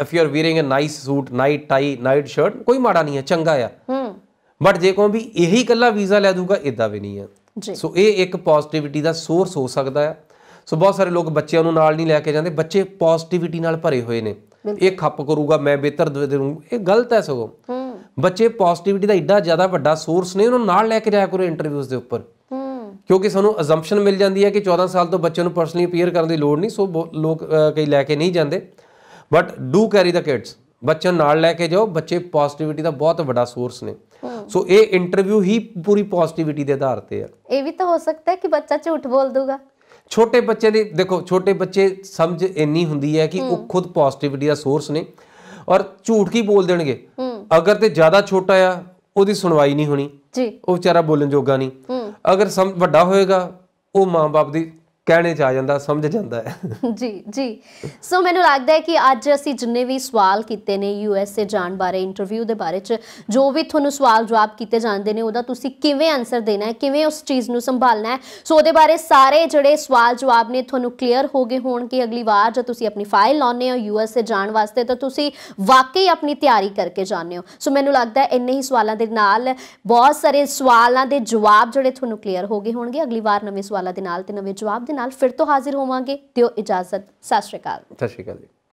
if you are wearing a nice suit nice tie nice shirt ਕੋਈ ਮਾੜਾ ਨਹੀਂ ਹੈ ਚੰਗਾ ਆ ਬਟ ਜੇ ਕਹੋ ਵੀ ਇਹੀ ਕੱਲਾ ਵੀਜ਼ਾ ਲੈ ਦੂਗਾ ਇਦਾਂ ਵੀ ਨਹੀਂ ਹੈ ਸੋ ਇਹ ਇੱਕ ਪੋਜ਼ਿਟਿਵਿਟੀ ਦਾ ਸੋਰਸ ਹੋ ਸਕਦਾ ਹੈ ਸੋ ਬਹੁਤ ਸਾਰੇ ਲੋਕ ਬੱਚਿਆਂ ਨੂੰ ਨਾਲ ਨਹੀਂ ਲੈ ਕੇ ਜਾਂਦੇ ਬੱਚੇ ਪੋਜ਼ਿਟਿਵਿਟੀ ਨਾਲ ਭਰੇ ਹੋਏ ਨੇ ਇਹ ਖੱਪ ਕਰੂਗਾ ਮੈਂ ਬਿਹਤਰ ਦੇ ਦੂੰ ਇਹ ਗਲਤ ਹੈ ਸਗੋਂ ਬੱਚੇ ਪੋਜ਼ਿਟਿਵਿਟੀ ਦਾ ਇੱਡਾ ਜ਼ਿਆਦਾ ਵੱਡਾ ਸੋਰਸ ਨੇ ਉਹਨਾਂ ਨੂੰ ਨਾਲ ਲੈ ਕੇ ਜਾਇਆ ਕਰੋ ਇੰਟਰਵਿਊਜ਼ ਦੇ ਉੱਪਰ ਕਿਉਂਕਿ ਸਾਨੂੰ ਅਜ਼ੰਪਸ਼ਨ ਮਿਲ ਜਾਂਦੀ ਹੈ ਕਿ 14 ਸਾਲ ਤੋਂ ਬੱਚੇ ਨੂੰ ਪਰਸਨਲੀ ਅਪੀਅਰ ਕਰਨ ਦੀ ਲੋੜ ਨਹੀਂ ਸੋ ਲੋਕ ਕਈ ਲੈ ਕੇ ਨਹੀਂ ਜਾਂਦੇ but do carry the kids ਬੱਚੇ ਨਾਲ ਲੈ ਕੇ ਜਾਓ ਬੱਚੇ ਪੋਜ਼ਿਟਿਵਿਟੀ ਦਾ ਬਹੁਤ ਵੱਡਾ ਸੋਰਸ ਨੇ ਸੋ ਇਹ ਇੰਟਰਵਿਊ ਹੀ ਪੂਰੀ ਪੋਜ਼ਿਟਿਵਿਟੀ ਦੇ ਆਧਾਰ ਤੇ ਆ ਇਹ ਵੀ ਤਾਂ ਹੋ ਸਕਦਾ ਹੈ ਕਿ ਬੱਚਾ ਝੂਠ ਬੋਲ ਦੂਗਾ ਛੋਟੇ ਬੱਚੇ ਦੀ ਦੇਖੋ ਛੋਟੇ ਬੱਚੇ ਸਮਝ ਇੰਨੀ ਹੁੰਦੀ ਹੈ ਕਿ ਉਹ ਖੁਦ ਪੋਜ਼ਿਟਿਵਿਟੀ ਦਾ ਸੋਰਸ ਨੇ ਔਰ ਝੂਠ ਕੀ ਬੋਲ ਦੇਣਗੇ ਅਗਰ ਤੇ ਜ਼ਿਆਦਾ ਛੋਟਾ ਆ ਉਹਦੀ ਸੁਣਵਾਈ ਨਹੀਂ ਹੋਣੀ ਜੀ ਉਹ ਵਿਚਾਰਾ ਬੋਲਣ ਜੋਗਾ ਨਹੀਂ ਅਗਰ ਵੱਡਾ ਹੋਏਗਾ ਉਹ ਮਾਂ-ਬਾਪ ਦੀ ਕਹਿਣੇ ਚ ਆ ਜਾਂਦਾ ਸਮਝ ਜਾਂਦਾ ਹੈ ਜੀ ਜੀ ਸੋ ਮੈਨੂੰ ਲੱਗਦਾ ਹੈ ਕਿ ਅੱਜ ਅਸੀਂ ਜਿੰਨੇ ਵੀ ਸਵਾਲ ਕੀਤੇ ਨੇ ਯੂਐਸਏ ਜਾਣ ਬਾਰੇ ਇੰਟਰਵਿਊ ਦੇ ਬਾਰੇ ਚ ਜੋ ਵੀ ਤੁਹਾਨੂੰ ਸਵਾਲ ਜਵਾਬ ਕੀਤੇ ਜਾਂਦੇ ਨੇ ਉਹਦਾ ਤੁਸੀਂ ਕਿਵੇਂ ਆਨਸਰ ਦੇਣਾ ਹੈ ਕਿਵੇਂ ਉਸ ਚੀਜ਼ ਨੂੰ ਸੰਭਾਲਣਾ ਹੈ ਸੋ ਉਹਦੇ ਬਾਰੇ ਸਾਰੇ ਜਿਹੜੇ ਸਵਾਲ ਜਵਾਬ ਨੇ ਤੁਹਾਨੂੰ ਕਲੀਅਰ ਹੋ ਗਏ ਹੋਣਗੇ ਅਗਲੀ ਵਾਰ ਜਦ ਤੁਸੀਂ ਆਪਣੀ ਫਾਈਲ ਲਾਉਨੇ ਹੋ ਯੂਐਸਏ ਜਾਣ ਵਾਸਤੇ ਤਾਂ ਤੁਸੀਂ ਵਾਕਈ ਆਪਣੀ ਤਿਆਰੀ ਕਰਕੇ ਜਾਣੇ ਹੋ ਸੋ ਮੈਨੂੰ ਲੱਗਦਾ ਹੈ ਇੰਨੇ ਹੀ ਸਵਾਲਾਂ ਦੇ ਨਾਲ ਬਹੁਤ ਸਾਰੇ ਸਵਾਲਾਂ ਦੇ ਜਵਾਬ ਜਿਹੜੇ ਤੁਹਾਨੂੰ ਕਲੀਅਰ ਹੋ ਗਏ ਹੋਣਗੇ ਅਗਲੀ ਵਾਰ ਨਵੇਂ ਸਵਾਲਾਂ ਦੇ ਨਾਲ ਤੇ ਨਵੇਂ ਜਵਾਬ ਦੇ ਨਾਲ ਫਿਰ ਤੋਂ ਹਾਜ਼ਰ ਹੋਵਾਂਗੇ ਦਿਓ ਇਜਾਜ਼ਤ ਸਤਿ ਸ਼੍ਰੀ ਅਕਾਲ ਸਤਿ ਸ਼੍ਰੀ ਅਕਾਲ ਜੀ